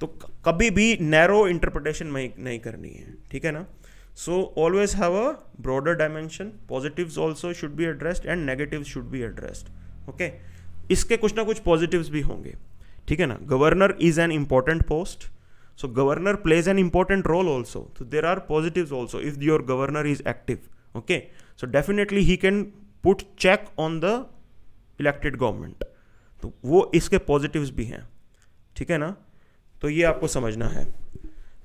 तो कभी भी narrow interpretation नहीं करनी है ठीक है ना so always have a broader dimension positives also should be addressed and negatives should be addressed okay इसके कुछ ना कुछ पॉजिटिव्स भी होंगे ठीक है ना governor is an important post So governor plays an important role also. So there are positives also if your governor is active. Okay. So definitely he can put check on the elected government तो वो इसके positives भी हैं ठीक है ना तो ये आपको समझना है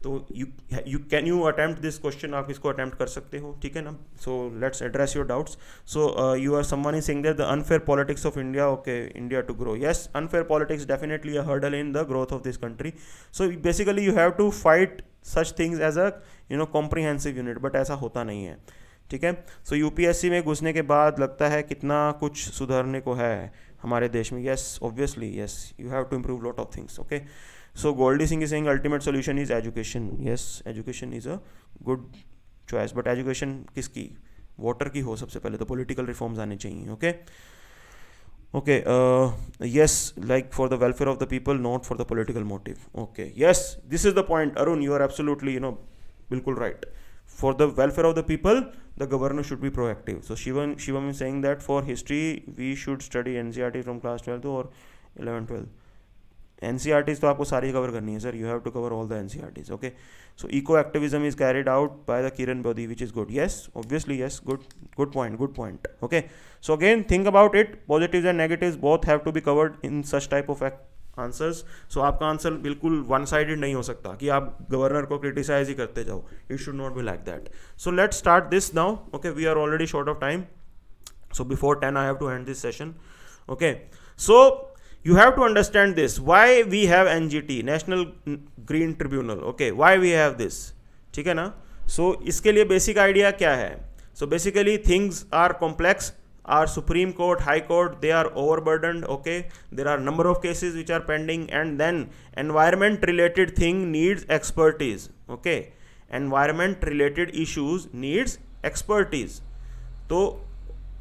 तो you you can you attempt this question आप इसको अटैम्प्ट कर सकते हो ठीक है ना so let's address your doubts so you are someone is saying the unfair politics of India okay India to grow yes unfair politics definitely a hurdle in the growth of this country so basically you have to fight such things as a you know comprehensive unit but ऐसा होता नहीं है ठीक है सो UPSC में घुसने के बाद लगता है कितना कुछ सुधारने को है हमारे देश में yes obviously yes you have to improve lot of things okay So Goldie Singh is saying ultimate solution is education. Yes, education is a good choice, but education किसकी वाटर की हो सबसे पहले तो पॉलिटिकल रिफॉर्म्स आने चाहिए okay okay yes for the the welfare of the people not the the political motive okay yes this is the point Arun you are absolutely you know बिल्कुल right for the welfare of the people the governor should be proactive so shivam shivam is saying that for history we should study ncrt from class 12 or 11 12 N e तो आपको सारी cover करनी है sir you have to cover all the N okay so eco activism is carried out by the Kiran Bodhi which is good yes obviously yes good good point good point okay so again think about it positive and negative both have to be covered in such type of answers so आपका answer बिल्कुल one sided नहीं हो सकता कि आप गवर्नर को criticise ही करते जाओ it should not be like that so let start this now okay we are already short of time so before ten I have to end this session okay so you have to understand this why we have N G T national green tribunal okay why we have this ठीक है ना so so, इसके लिए basic idea क्या है so basically things are complex our Supreme Court High Court they are over burden okay there are number of cases which are pending and then environment related thing needs expertise okay environment related issues needs expertise तो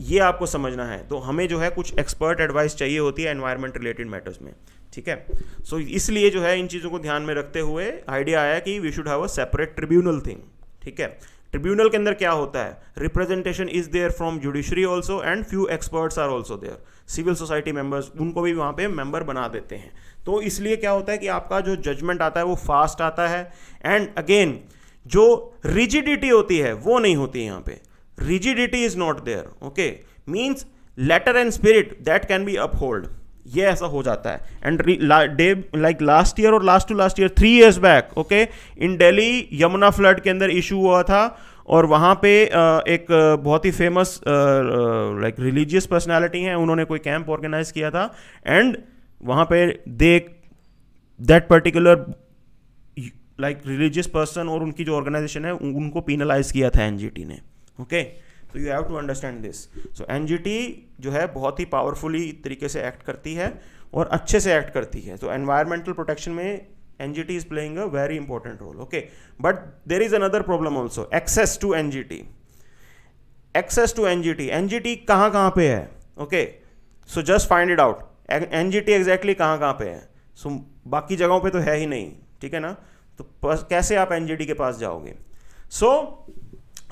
ये आपको समझना है तो हमें जो है कुछ एक्सपर्ट एडवाइस चाहिए होती है एनवायरमेंट रिलेटेड मैटर्स में ठीक है सो so, इसलिए जो है इन चीज़ों को ध्यान में रखते हुए आइडिया आया कि we should have a separate tribunal thing ठीक है ट्रिब्यूनल के अंदर क्या होता है representation is there from judiciary also and few experts are also there civil society members उनको भी वहाँ पे मेंबर बना देते हैं तो इसलिए क्या होता है कि आपका जो जजमेंट आता है वो फास्ट आता है एंड अगेन जो रिजिडिटी होती है वो नहीं होती यहाँ पे rigidity is not there okay means letter and spirit that can be uphold ये ऐसा हो जाता है and they like last year और last to last year three years back okay in Delhi Yamuna flood के अंदर इशू हुआ था और वहाँ पे एक बहुत ही फेमस लाइक रिलीजियस पर्सनालिटी हैं उन्होंने कोई कैंप ऑर्गेनाइज किया था एंड वहाँ पे they that particular like religious person और उनकी जो ऑर्गेनाइजेशन है उनको पीनलाइज किया था एनजीटी ने ओके तो you have to understand this so N जो है बहुत ही पावरफुली तरीके से एक्ट करती है और अच्छे से एक्ट करती है तो एनवायरमेंटल प्रोटेक्शन में N G T is playing a very important role okay but there is another problem also access to N G T access to N G T N G T कहाँ कहाँ पे है okay so just find it out N G T exactly कहाँ कहाँ पे है सो so, बाकी जगहों पे तो है ही नहीं ठीक है ना तो कैसे आप एन जी टी के पास जाओगे so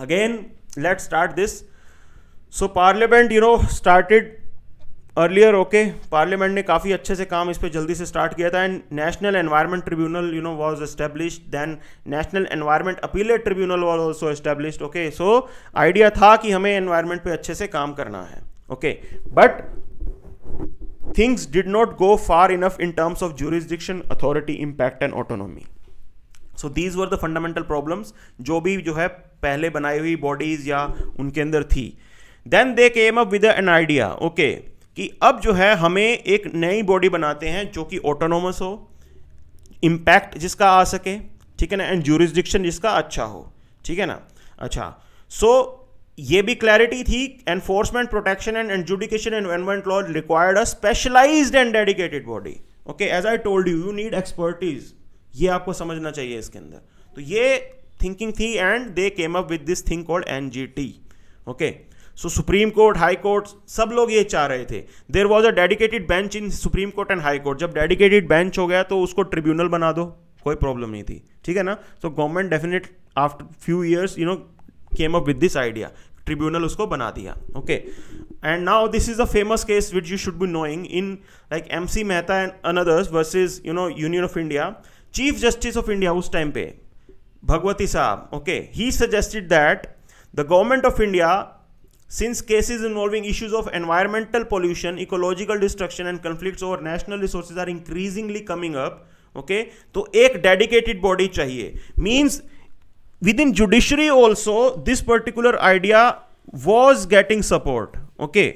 again let start this so parliament you know started earlier okay parliament ने काफ़ी अच्छे से काम इस पर जल्दी से स्टार्ट किया था and national environment tribunal you know was establish then national environment appellate tribunal was also establish okay so idea था कि हमें एनवायरमेंट पे अच्छे से काम करना है okay but things did not go far enough in terms of jurisdiction authority impact and autonomy so these were the fundamental problems जो भी जो है पहले बनाई हुई बॉडीज या उनके अंदर थी then they came up with an idea okay कि अब जो है हमें एक नई बॉडी बनाते हैं जो कि ऑटोनोमस हो इम्पैक्ट जिसका आ सके ठीक है ना एंड जूरिस्डिक्शन जिसका अच्छा हो ठीक है ना अच्छा सो so, ये भी क्लैरिटी थी enforcement protection and adjudication environment law required a specialised and dedicated body okay as I told you you need expertise ये आपको समझना चाहिए इसके अंदर तो ये थिंकिंग थी and they came up with this thing called N G T okay so Supreme Court High Court सब लोग ये चाह रहे थे there was a dedicated bench in Supreme Court and High Court जब डेडिकेटेड बेंच हो गया तो उसको ट्रिब्यूनल बना दो कोई प्रॉब्लम नहीं थी ठीक है ना so government definite after few years you know came up with this idea tribunal उसको बना दिया okay and now this is a famous case which you should be knowing in like M C Mehta and others versus you know Union of India chief justice of India उस time पे भगवती साहब okay he suggested that the government of India since cases involving issues of environmental pollution ecological destruction and conflict और national resources are increasingly coming up okay तो एक dedicated body चाहिए means within judiciary also this particular idea was getting support okay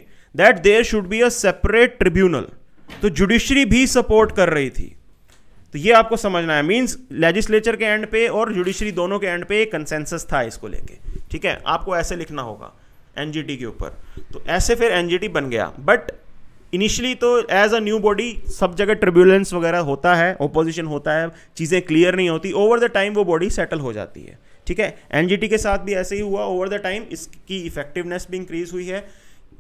that there should be a separate tribunal तो judiciary भी support कर रही थी तो ये आपको समझना है मीन्स लेजिस्लेचर के एंड पे और जुडिशरी दोनों के एंड पे कंसेंसस था इसको लेके ठीक है आपको ऐसे लिखना होगा एन के ऊपर तो ऐसे फिर एन बन गया बट इनिशियली तो एज अ न्यू बॉडी सब जगह ट्रिब्यूलेंस वगैरह होता है ओपोजिशन होता है चीज़ें क्लियर नहीं होती ओवर द टाइम वो बॉडी सेटल हो जाती है ठीक है एनजीटी के साथ भी ऐसे ही हुआ ओवर द टाइम इसकी इफेक्टिवनेस भी इंक्रीज हुई है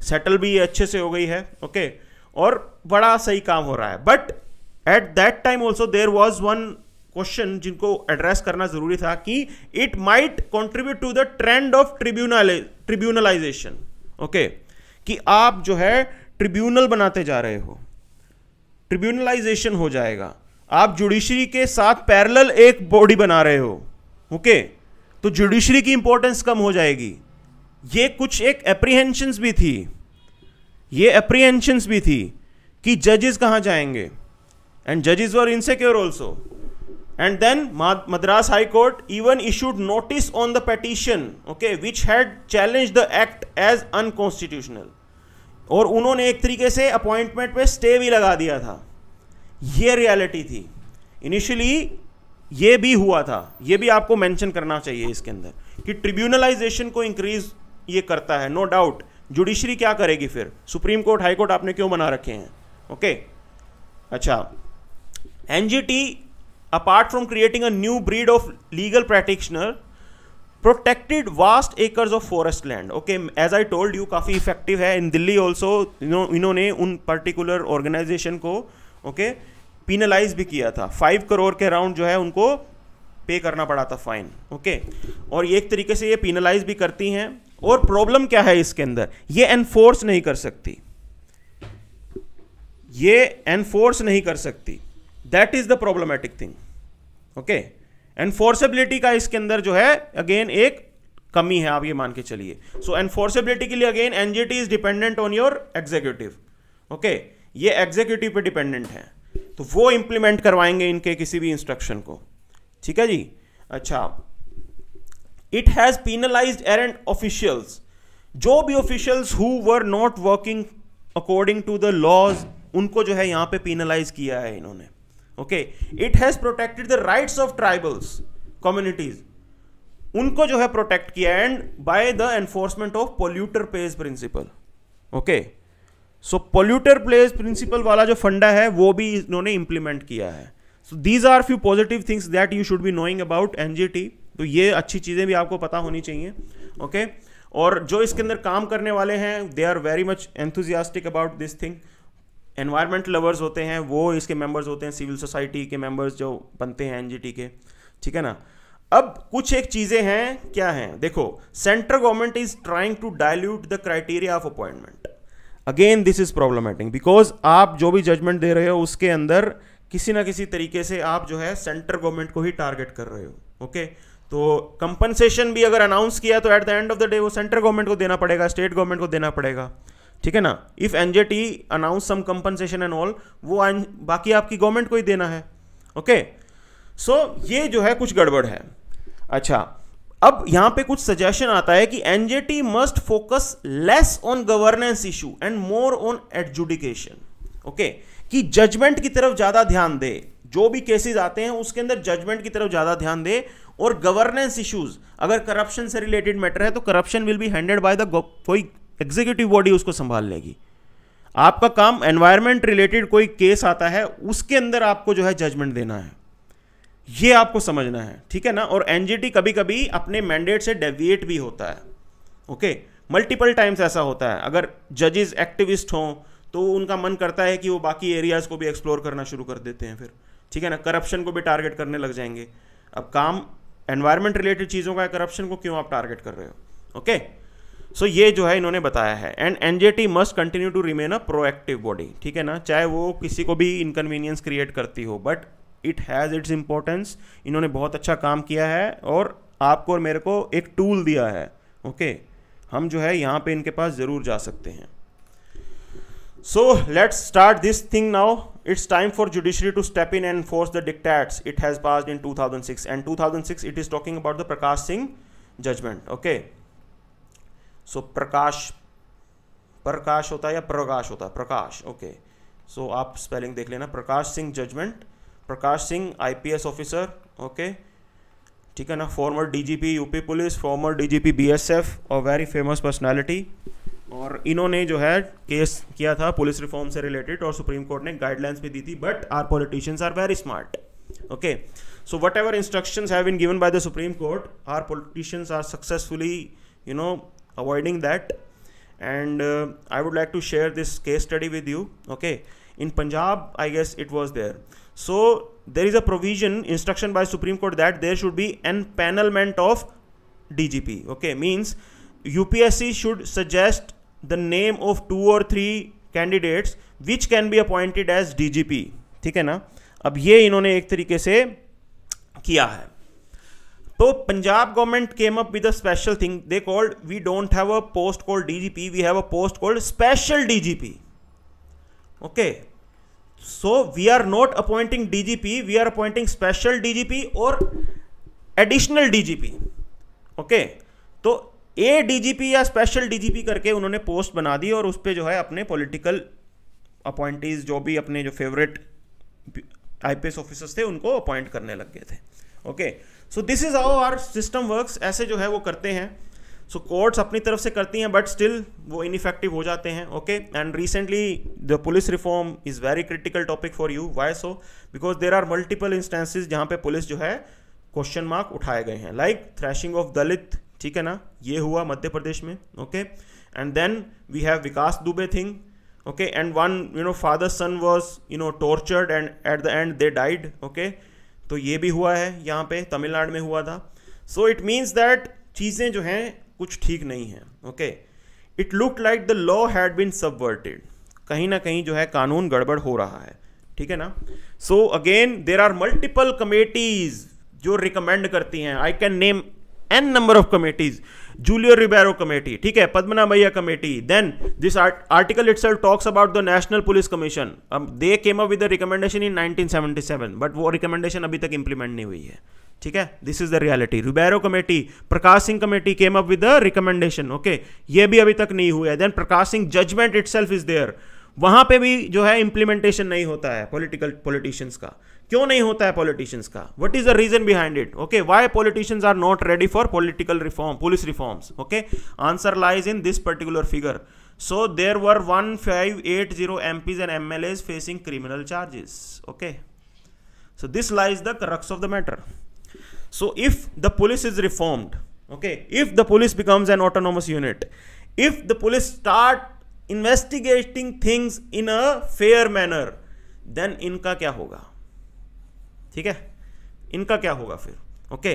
सेटल भी अच्छे से हो गई है ओके और बड़ा सही काम हो रहा है but at that time also there was one question जिनको एड्रेस करना जरूरी था कि it might contribute to the trend of tribunal tribunalisation okay कि आप जो है ट्रिब्यूनल बनाते जा रहे हो ट्रिब्यूनलाइजेशन हो जाएगा आप जुडिशरी के साथ पैरल एक बॉडी बना रहे हो ओके okay? तो जुडिशरी की इंपॉर्टेंस कम हो जाएगी ये कुछ एक एप्रीहेंशंस भी थी ये एप्रीहेंशंस भी थी कि जजेस कहाँ जाएंगे and judges were insecure also and then Madras High Court even issued notice on the petition, okay, which had challenged the act as unconstitutional. और उन्होंने एक तरीके से अपॉइंटमेंट पे स्टे भी लगा दिया था ये रियलिटी थी इनिशियली ये भी हुआ था ये भी आपको मेंशन करना चाहिए इसके अंदर कि ट्रिब्यूनलाइजेशन को इंक्रीज ये करता है नो डाउट जुडिशरी क्या करेगी फिर सुप्रीम कोर्ट हाई कोर्ट आपने क्यों बना रखे हैं ओके okay. अच्छा T apart from creating a new breed of legal practitioner protected vast acres of forest land okay as I told you काफ़ी इफेक्टिव है इन दिल्ली ऑल्सो इन्होंने उन पर्टिकुलर ऑर्गेनाइजेशन को ओके पिनलाइज भी किया था फाइव करोड़ के अराउंड जो है उनको पे करना पड़ा था फाइन ओके और एक तरीके से ये पिनलाइज भी करती हैं और प्रॉब्लम क्या है इसके अंदर ये एनफोर्स नहीं कर सकती ये एनफोर्स नहीं कर सकती that is the problematic thing okay enforceability का इसके अंदर जो है अगेन एक कमी है आप ये मान के चलिए सो एनफोर्सेबिलिटी के लिए again NGT is dependent on your executive okay ये एग्जीक्यूटिव पे डिपेंडेंट है तो वो इंप्लीमेंट करवाएंगे इनके किसी भी इंस्ट्रक्शन को ठीक है जी अच्छा it has penalise errant officials जो भी officials who were not working according to the laws उनको जो है यहां पे पीनलाइज किया है इन्होंने okay it has protected the rights of tribals communities उनको जो है प्रोटेक्ट किया and by the enforcement of polluter pays principle okay so polluter pays principle वाला जो फंडा है वो भी इन्होंने इंप्लीमेंट किया है so these are few positive things that you should be knowing about NGT तो ये अच्छी चीज़ें भी आपको पता होनी चाहिए ओके okay? और जो इसके अंदर काम करने वाले हैं they are very much enthusiastic about this thing environment lovers होते हैं वो इसके मेंबर्स होते हैं सिविल सोसाइटी के मेंबर्स जो बनते हैं एनजीटी के ठीक है ना अब कुछ एक चीज़ें हैं क्या हैं देखो central government is trying to dilute the criteria of appointment again this is problematic because आप जो भी जजमेंट दे रहे हो उसके अंदर किसी ना किसी तरीके से आप जो है सेंट्रल गवर्नमेंट को ही टारगेट कर रहे हो ओके तो कंपनसेशन भी अगर अनाउंस किया तो at the end of the day वो सेंट्रल गवर्नमेंट को देना पड़ेगा स्टेट गवर्नमेंट को देना पड़ेगा ठीक है ना if N J T announce some compensation and all वो बाकी आपकी गवर्नमेंट को ही देना है ओके सो ये जो है कुछ गड़बड़ है अच्छा अब यहां पे कुछ सजेशन आता है कि NJT must focus less on governance issue and more on adjudication okay कि जजमेंट की तरफ ज्यादा ध्यान दे जो भी केसेस आते हैं उसके अंदर जजमेंट की तरफ ज्यादा ध्यान दे और गवर्नेंस इश्यूज अगर करप्शन से रिलेटेड मैटर है तो corruption will be handed by the कोई एग्जीक्यूटिव बॉडी उसको संभाल लेगी आपका काम एनवायरमेंट रिलेटेड कोई केस आता है उसके अंदर आपको जो है जजमेंट देना है ये आपको समझना है ठीक है ना और एनजीटी कभी कभी अपने मैंडेट से डेविएट भी होता है ओके मल्टीपल टाइम्स ऐसा होता है अगर जजेस एक्टिविस्ट हों तो उनका मन करता है कि वो बाकी एरियाज़ को भी एक्सप्लोर करना शुरू कर देते हैं फिर ठीक है ना करप्शन को भी टारगेट करने लग जाएंगे अब काम एनवायरमेंट रिलेटेड चीज़ों का करप्शन को क्यों आप टारगेट कर रहे हो ओके okay? सो ये जो है इन्होंने बताया है and NGT T must continue to remain a proactive body ठीक है ना चाहे वो किसी को भी इनकन्वीनियंस क्रिएट करती हो but it has its importance इन्होंने बहुत अच्छा काम किया है और आपको और मेरे को एक टूल दिया है ओके okay? हम जो है यहाँ पे इनके पास ज़रूर जा सकते हैं so let's start this thing now it's time for judiciary to step in and force the dictates it has pass in 2006 and 2006 it is talking about the Prakash Singh judgement okay so Prakash Prakash होता है या प्रकाश होता है Prakash okay okay. So so, आप spelling देख लेना Prakash Singh judgement Prakash Singh IPS officer okay ठीक है ना former DGP UP police farmer DGP BSF और वेरी फेमस पर्सनालिटी और इन्होंने जो है केस किया था पुलिस रिफॉर्म से रिलेटेड और सुप्रीम कोर्ट ने गाइडलाइंस भी दी थी but our politicians are very smart okay so whatever instruction have been given by the Supreme Court our politicians are successfully you know avoiding that and uh, i would like to share this case study with you okay in punjab i guess it was there so there is a provision instruction by supreme court that there should be an panelment of dgp okay means upsc should suggest the name of two or three candidates which can be appointed as DGP ठीक है ना अब ये इन्होंने एक तरीके से किया है तो Punjab government came up with a special thing they called we don't have a post called DGP we have a post called special DGP okay so we are not appointing DGP we are appointing special DGP और additional DGP okay तो a DGP या special DGP करके उन्होंने post बना दी और उस पर जो है अपने पॉलिटिकल अपॉइंटीज जो भी अपने जो फेवरेट आईपीएस ऑफिसर्स थे उनको अपॉइंट करने लग गए थे okay okay. So this is how our system work ऐसे जो है वो करते हैं सो so, कोर्ट्स अपनी तरफ से करती हैं बट स्टिल वो इनफेक्टिव हो जाते हैं okay and recently the police reform is very critical topic for you why so because there are multiple instances जहाँ पे पुलिस जो है क्वेश्चन मार्क उठाए गए हैं लाइक थ्रैशिंग ऑफ दलित ठीक है ना ये हुआ मध्य प्रदेश में okay and then we have Vikas Dubey thing okay and one you know father son was you know tortured and at the end they died okay तो ये भी हुआ है यहाँ पे तमिलनाडु में हुआ था सो इट मीन्स दैट चीज़ें जो हैं कुछ ठीक नहीं हैं okay it look like the law had been subverted कहीं ना कहीं जो है कानून गड़बड़ हो रहा है ठीक है ना so again there are multiple committees जो रिकमेंड करती हैं I can name an number of committees Julio Ribeiro committee ठीक है Padmanabhaiah committee then this article it's talks about the national police commission they came up with recommendation in 1977 seventy but वो recommendation अभी तक implement नहीं हुई है ठीक है this is the reality Ribeiro committee Prakash Singh committee came up with recommendation okay ये भी अभी तक नहीं हुआ है then Prakash Singh judgement itself is there वहां पर भी जो है इंप्लीमेंटेशन नहीं होता है पोलिटिकल पॉलिटिशियंस का क्यों नहीं होता है पॉलिटिशियंस का what is the reason behind it okay why politicians are not ready for political reform police reforms okay answer lies in this particular figure so there were one five eight zero MPs and MLAs facing criminal charges okay so this lies the crux of the matter so if the police is reformed okay if the police becomes an autonomous unit if the police start investigating things in a fair manner then इनका क्या होगा ठीक है इनका क्या होगा फिर okay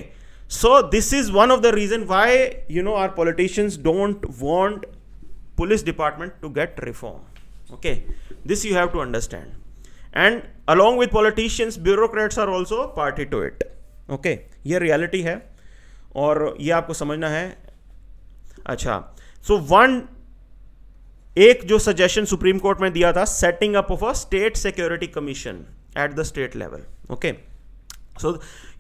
so this is one of the reason why you know are politicians don't want police department to get reform okay this you have to understand and along with politicians bureaucrats are also party to it okay ये reality है और ये आपको समझना है अच्छा सो so one एक जो सजेशन सुप्रीम कोर्ट में दिया था setting up of a state security commission at the state level okay so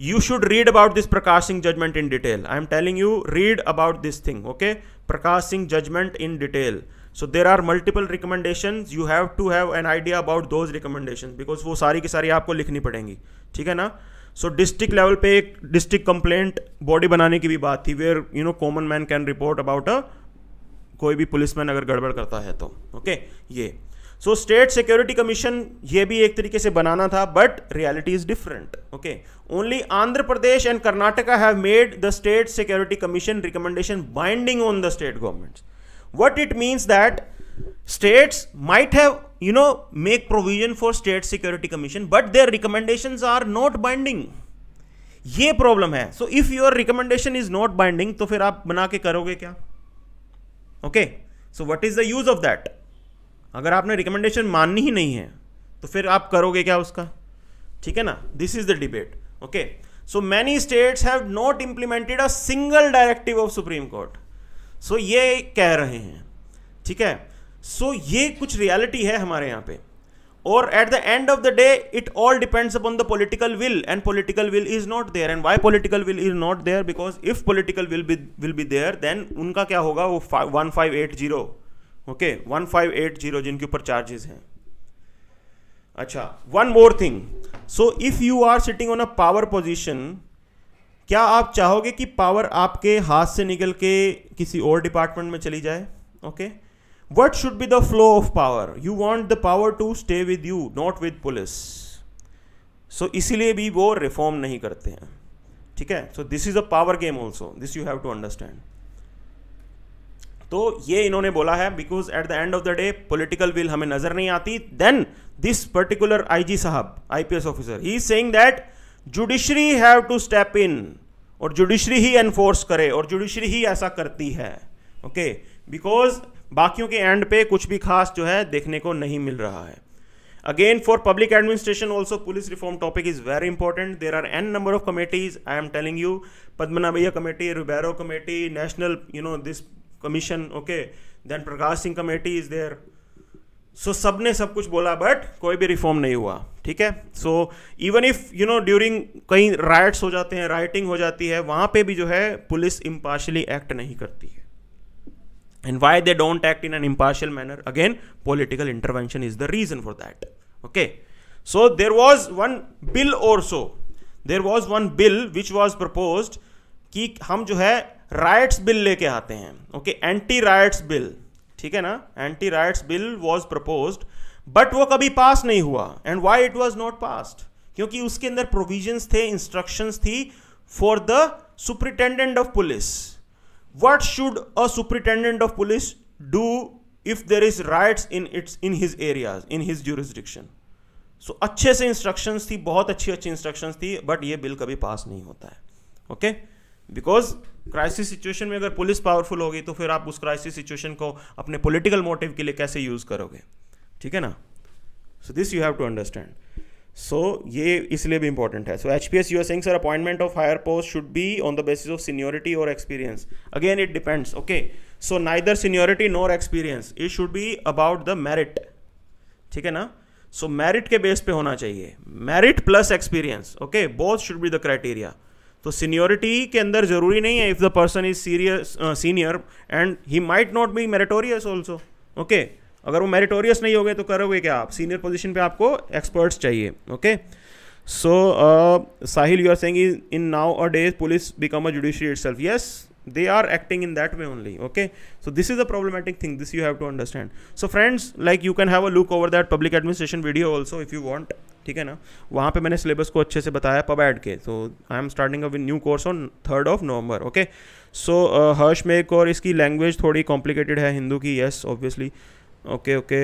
you should read about this Prakash Singh judgment in detail. I am telling you, read about this thing, okay? Prakash Singh judgment in detail. So there are multiple recommendations. You have to have an idea about those recommendations because वो सारी की सारी आपको लिखनी पड़ेंगी ठीक है ना सो डिस्ट्रिक्ट लेवल पे एक डिस्ट्रिक्ट कंप्लेंट बॉडी बनाने की भी बात थी where you know common man can report about a कोई भी पुलिसमैन अगर गड़बड़ करता है तो ओके okay? ये सो स्टेट सिक्योरिटी कमीशन ये भी एक तरीके से बनाना था but reality is different okay only Andhra Pradesh and Karnataka have made the state security commission recommendation binding on the state governments what it means that states might have you know make provision for state security commission but their recommendation are not binding ये problem है so if your recommendation is not binding तो फिर आप बना के करोगे क्या okay so what is the use of that अगर आपने रिकमेंडेशन माननी ही नहीं है तो फिर आप करोगे क्या उसका ठीक है ना this is the debate okay so many states have not implemented a single directive of supreme Court सो ये कह रहे हैं ठीक है सो so, ये कुछ रियलिटी है हमारे यहाँ पे और at the end of the day it all depends upon the political will and political will is not there and why political will is not there because if political will will be there then उनका क्या होगा वो one five eight zero okay one five eight zero जिनके ऊपर charges हैं अच्छा one more thing so if you are sitting on a power position क्या आप चाहोगे कि पावर आपके हाथ से निकल के किसी और डिपार्टमेंट में चली जाए okay what should be the flow of power you want the power to stay with you not with police so इसीलिए भी वो रिफॉर्म नहीं करते हैं ठीक है so this is a power game also this you have to understand तो ये इन्होंने बोला है because at the end of the day political will हमें नजर नहीं आती then this particular I G साहब I P S officer he saying that judiciary have to step in और जुडिशरी ही एनफोर्स करे और जुडिशरी ही ऐसा करती है ओके बिकॉज बाकियों के एंड पे कुछ भी खास जो है देखने को नहीं मिल रहा है again for public administration also police reform topic is very important there are an number of committees I am telling you Padmanabhaiah committee Ribeiro committee national you know this commission okay then Prakash Singh committee is there so सब ने सब कुछ बोला but कोई भी reform नहीं हुआ ठीक है so even if you know during कहीं राइट्स हो जाते हैं राइटिंग हो जाती है वहां पे भी जो है पुलिस इम्पार्शली एक्ट नहीं करती है and why they don't act in an impartial manner again political intervention is the reason for that okay so there was one bill और so there was one bill which was propose कि हम जो है rights bill लेके आते हैं okay anti riots bill ठीक है ना anti riots bill was propose but वो कभी पास नहीं हुआ and why it was not passed क्योंकि उसके अंदर प्रोविजन थे इंस्ट्रक्शन थी for the superintendent of police what should a superintendent of police do if there is riot in its in his areas in his jurisdiction so अच्छे से instruction थी बहुत अच्छी अच्छी इंस्ट्रक्शन थी बट ये बिल कभी पास नहीं होता है ओके बिकॉज क्राइसिस सिचुएशन में अगर पुलिस पावरफुल होगी तो फिर आप उस क्राइसिस सिचुएशन को अपने पॉलिटिकल मोटिव के लिए कैसे यूज़ करोगे ठीक है ना so this you have to understand so ये इसलिए भी इंपॉर्टेंट है so H P S you R Singh sir appointment of higher post should be on the basis of seniority or experience again it depends okay so neither seniority nor experience it should be about the merit ठीक है ना so so, merit के base पे होना चाहिए merit plus experience okay both should be the criteria तो seniority के अंदर जरूरी नहीं है if the person is serious senior and he might not be meritorious also okay अगर वो मेरिटोरियस नहीं हो गए तो करोगे क्या आप सीनियर पोजिशन पर आपको एक्सपर्ट्स चाहिए okay so uh, Sahil you are is in nowadays police become a judiciary itself yes they are acting in that way only okay so this is a problematic thing this you have to understand so friends like you can have a look over that public administration video also if you want ठीक है ना वहाँ पे मैंने syllabus को अच्छे से बताया पब एड के so I am starting a new course on third of November okay so Harsh make और इसकी लैंग्वेज थोड़ी कॉम्प्लिकेटेड है हिंदू की yes obviously okay okay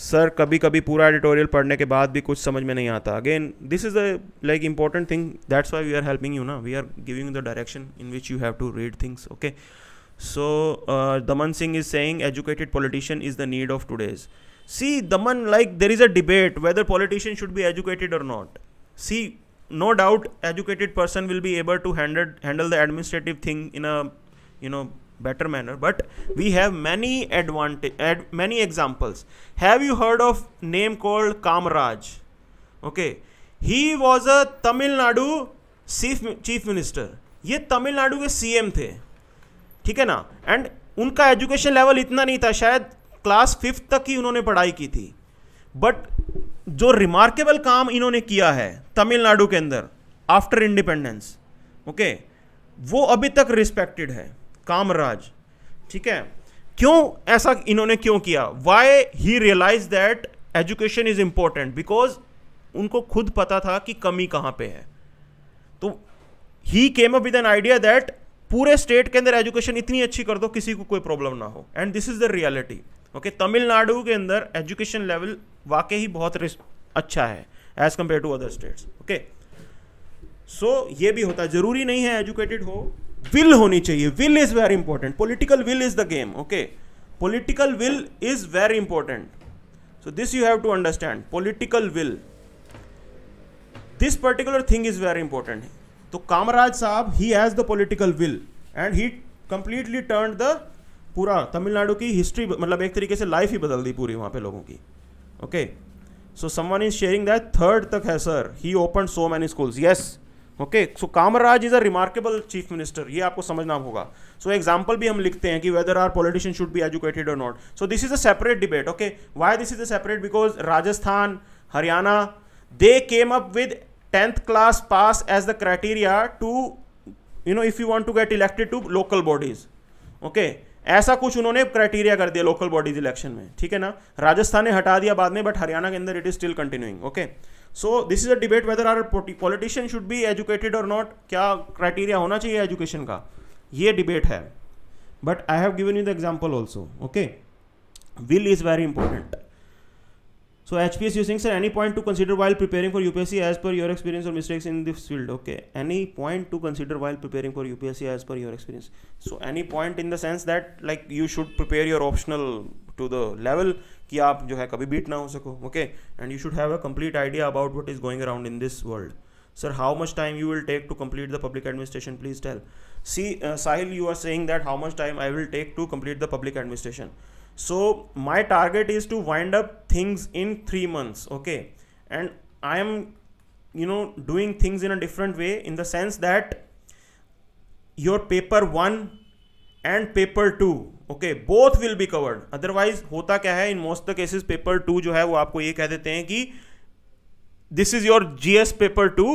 sir कभी कभी पूरा एडिटोरियल पढ़ने के बाद भी कुछ समझ में नहीं आता again this is a like important thing that's why we are helping you ना we are giving the direction in which you have to read things okay so Daman Singh is saying educated politician is the need of today's see Daman like there is a debate whether politician should be educated or not see no doubt educated person will be able to handle the administrative thing in a you know better manner but we have many advantage ad, many examples have you heard of name called kamraj okay he was a tamil nadu chief chief minister ये तमिलनाडु के CM थे ठीक है ना and उनका education level इतना नहीं था शायद क्लास फिफ्थ तक ही उन्होंने पढ़ाई की थी बट जो रिमार्केबल काम इन्होंने किया है तमिलनाडु के अंदर आफ्टर इंडिपेंडेंस ओके वो अभी तक रिस्पेक्टेड है कामराज ठीक है क्यों ऐसा इन्होंने क्यों किया why he realize that education is important because उनको खुद पता था कि कमी कहाँ पे है तो he came up with an idea that पूरे स्टेट के अंदर एजुकेशन इतनी अच्छी कर दो किसी को कोई प्रॉब्लम ना हो and this is the reality okay Tamil Nadu के अंदर एजुकेशन लेवल वाकई ही बहुत अच्छा है as compare to other states okay so ये भी होता है जरूरी नहीं है एजुकेटेड हो विल होनी चाहिए will is very important political will is the game okay political will is very important so this you have to understand political will this particular thing is very important तो Kamaraj sahab he has the political will and he completely turn the पूरा तमिलनाडु की history मतलब एक तरीके से life ही बदल दी पूरी वहां पे लोगों की okay so someone is sharing that third तक है sir he open so many schools yes okay so Kamaraj is a remarkable chief minister ये आपको समझना होगा सो so, एग्जाम्पल भी हम लिखते हैं कि whether are politician should be educated or not so this is a separate debate okay why this is a separate because Rajasthan Haryana they came up with tenth class pass as the criteria to you know if you want to get elected to local bodies okay ऐसा कुछ उन्होंने criteria कर दिया local bodies election में ठीक है ना राजस्थान ने हटा दिया बाद में बट हरियाणा के अंदर it is still continuing okay so this is a debate whether are politician should be educated or not क्या क्राइटेरिया होना चाहिए एजुकेशन का ये डिबेट है but I have given you the example also okay will is very important so H P S U Singh sir any point to consider while preparing for UPSC as per your experience or mistakes in this field okay any point to consider while preparing for UPSC as per your experience so any point in the sense that like you should prepare your optional To the level, आप जो है कभी beat ना Okay? And you should have a complete idea about what is going around in this world. sir how much time you will take to complete the public administration please tell see uh, sahil you are saying that how much time i will take to complete the public administration so my target is to wind up things in 3 months okay and i am you know doing things in a different way in the sense that your paper 1 and paper 2 okay both will be covered otherwise होता क्या है in most the cases paper two जो है वो आपको ये कह देते हैं कि this is your GS paper two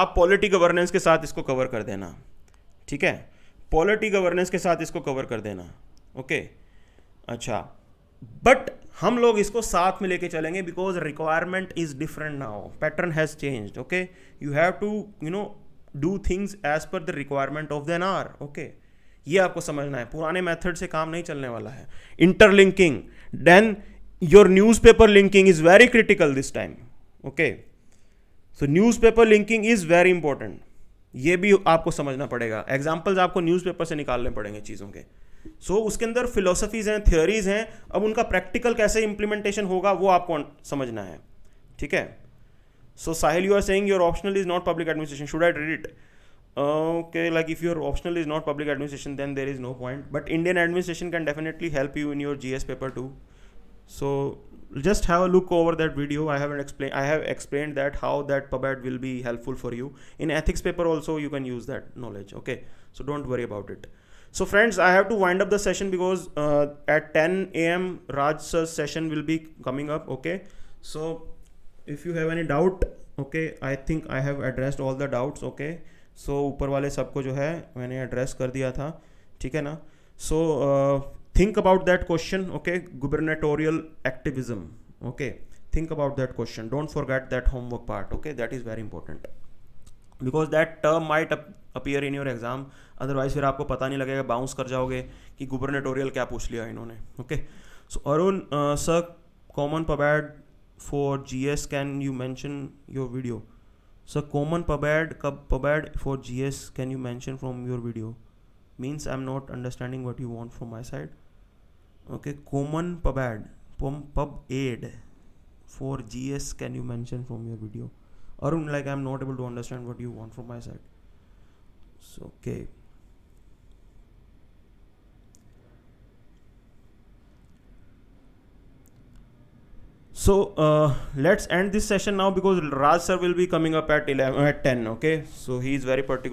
आप पॉलिटी गवर्नेंस के साथ इसको कवर कर देना ठीक है पॉलिटी गवर्नेंस के साथ इसको कवर कर देना ओके okay? अच्छा बट हम लोग इसको साथ में लेके चलेंगे because requirement is different now pattern has change okay you have to you know do things as per the requirement of the N R okay ये आपको समझना है पुराने मेथड से काम नहीं चलने वाला है interlinking then your newspaper linking is very critical this time okay so newspaper linking is very important ये भी आपको समझना पड़ेगा एग्जाम्पल्स आपको न्यूज़पेपर से निकालने पड़ेंगे चीज़ों के सो so, उसके अंदर फिलोसफीज हैं थियोरीज हैं अब उनका प्रैक्टिकल कैसे इंप्लीमेंटेशन होगा वो आपको समझना है ठीक है so Sahil you are saying your optional is not public administration should I read it okay like if your optional is not public administration then there is no point but indian administration can definitely help you in your gs paper too so just have a look over that video i haven't explained i have explained that how that pubad will be helpful for you in ethics paper also you can use that knowledge okay so don't worry about it so friends i have to wind up the session because uh, at 10 a.m raj sir's session will be coming up okay so if you have any doubt okay i think i have addressed all the doubts okay so so, ऊपर वाले सबको जो है मैंने address कर दिया था ठीक है ना so think about that question okay gubernatorial activism okay think about that question don't forget that homework part okay that is very important because that term might appear in your exam otherwise फिर आपको पता नहीं लगेगा bounce कर जाओगे कि गुबरनेटोरियल क्या पूछ लिया इन्होंने okay so Arun sir common pubad for G S can you mention your video So common pubad pubad for GS can you mention from your video? Means I'm not understanding what you want from my side. Okay, common pubad pub aid for GS can you mention from your video? Arun, like I'm not able to understand what you want from my side. So okay. so uh, let's end this session now because Raj sir will be coming up at 11 at 10 okay so he is very particular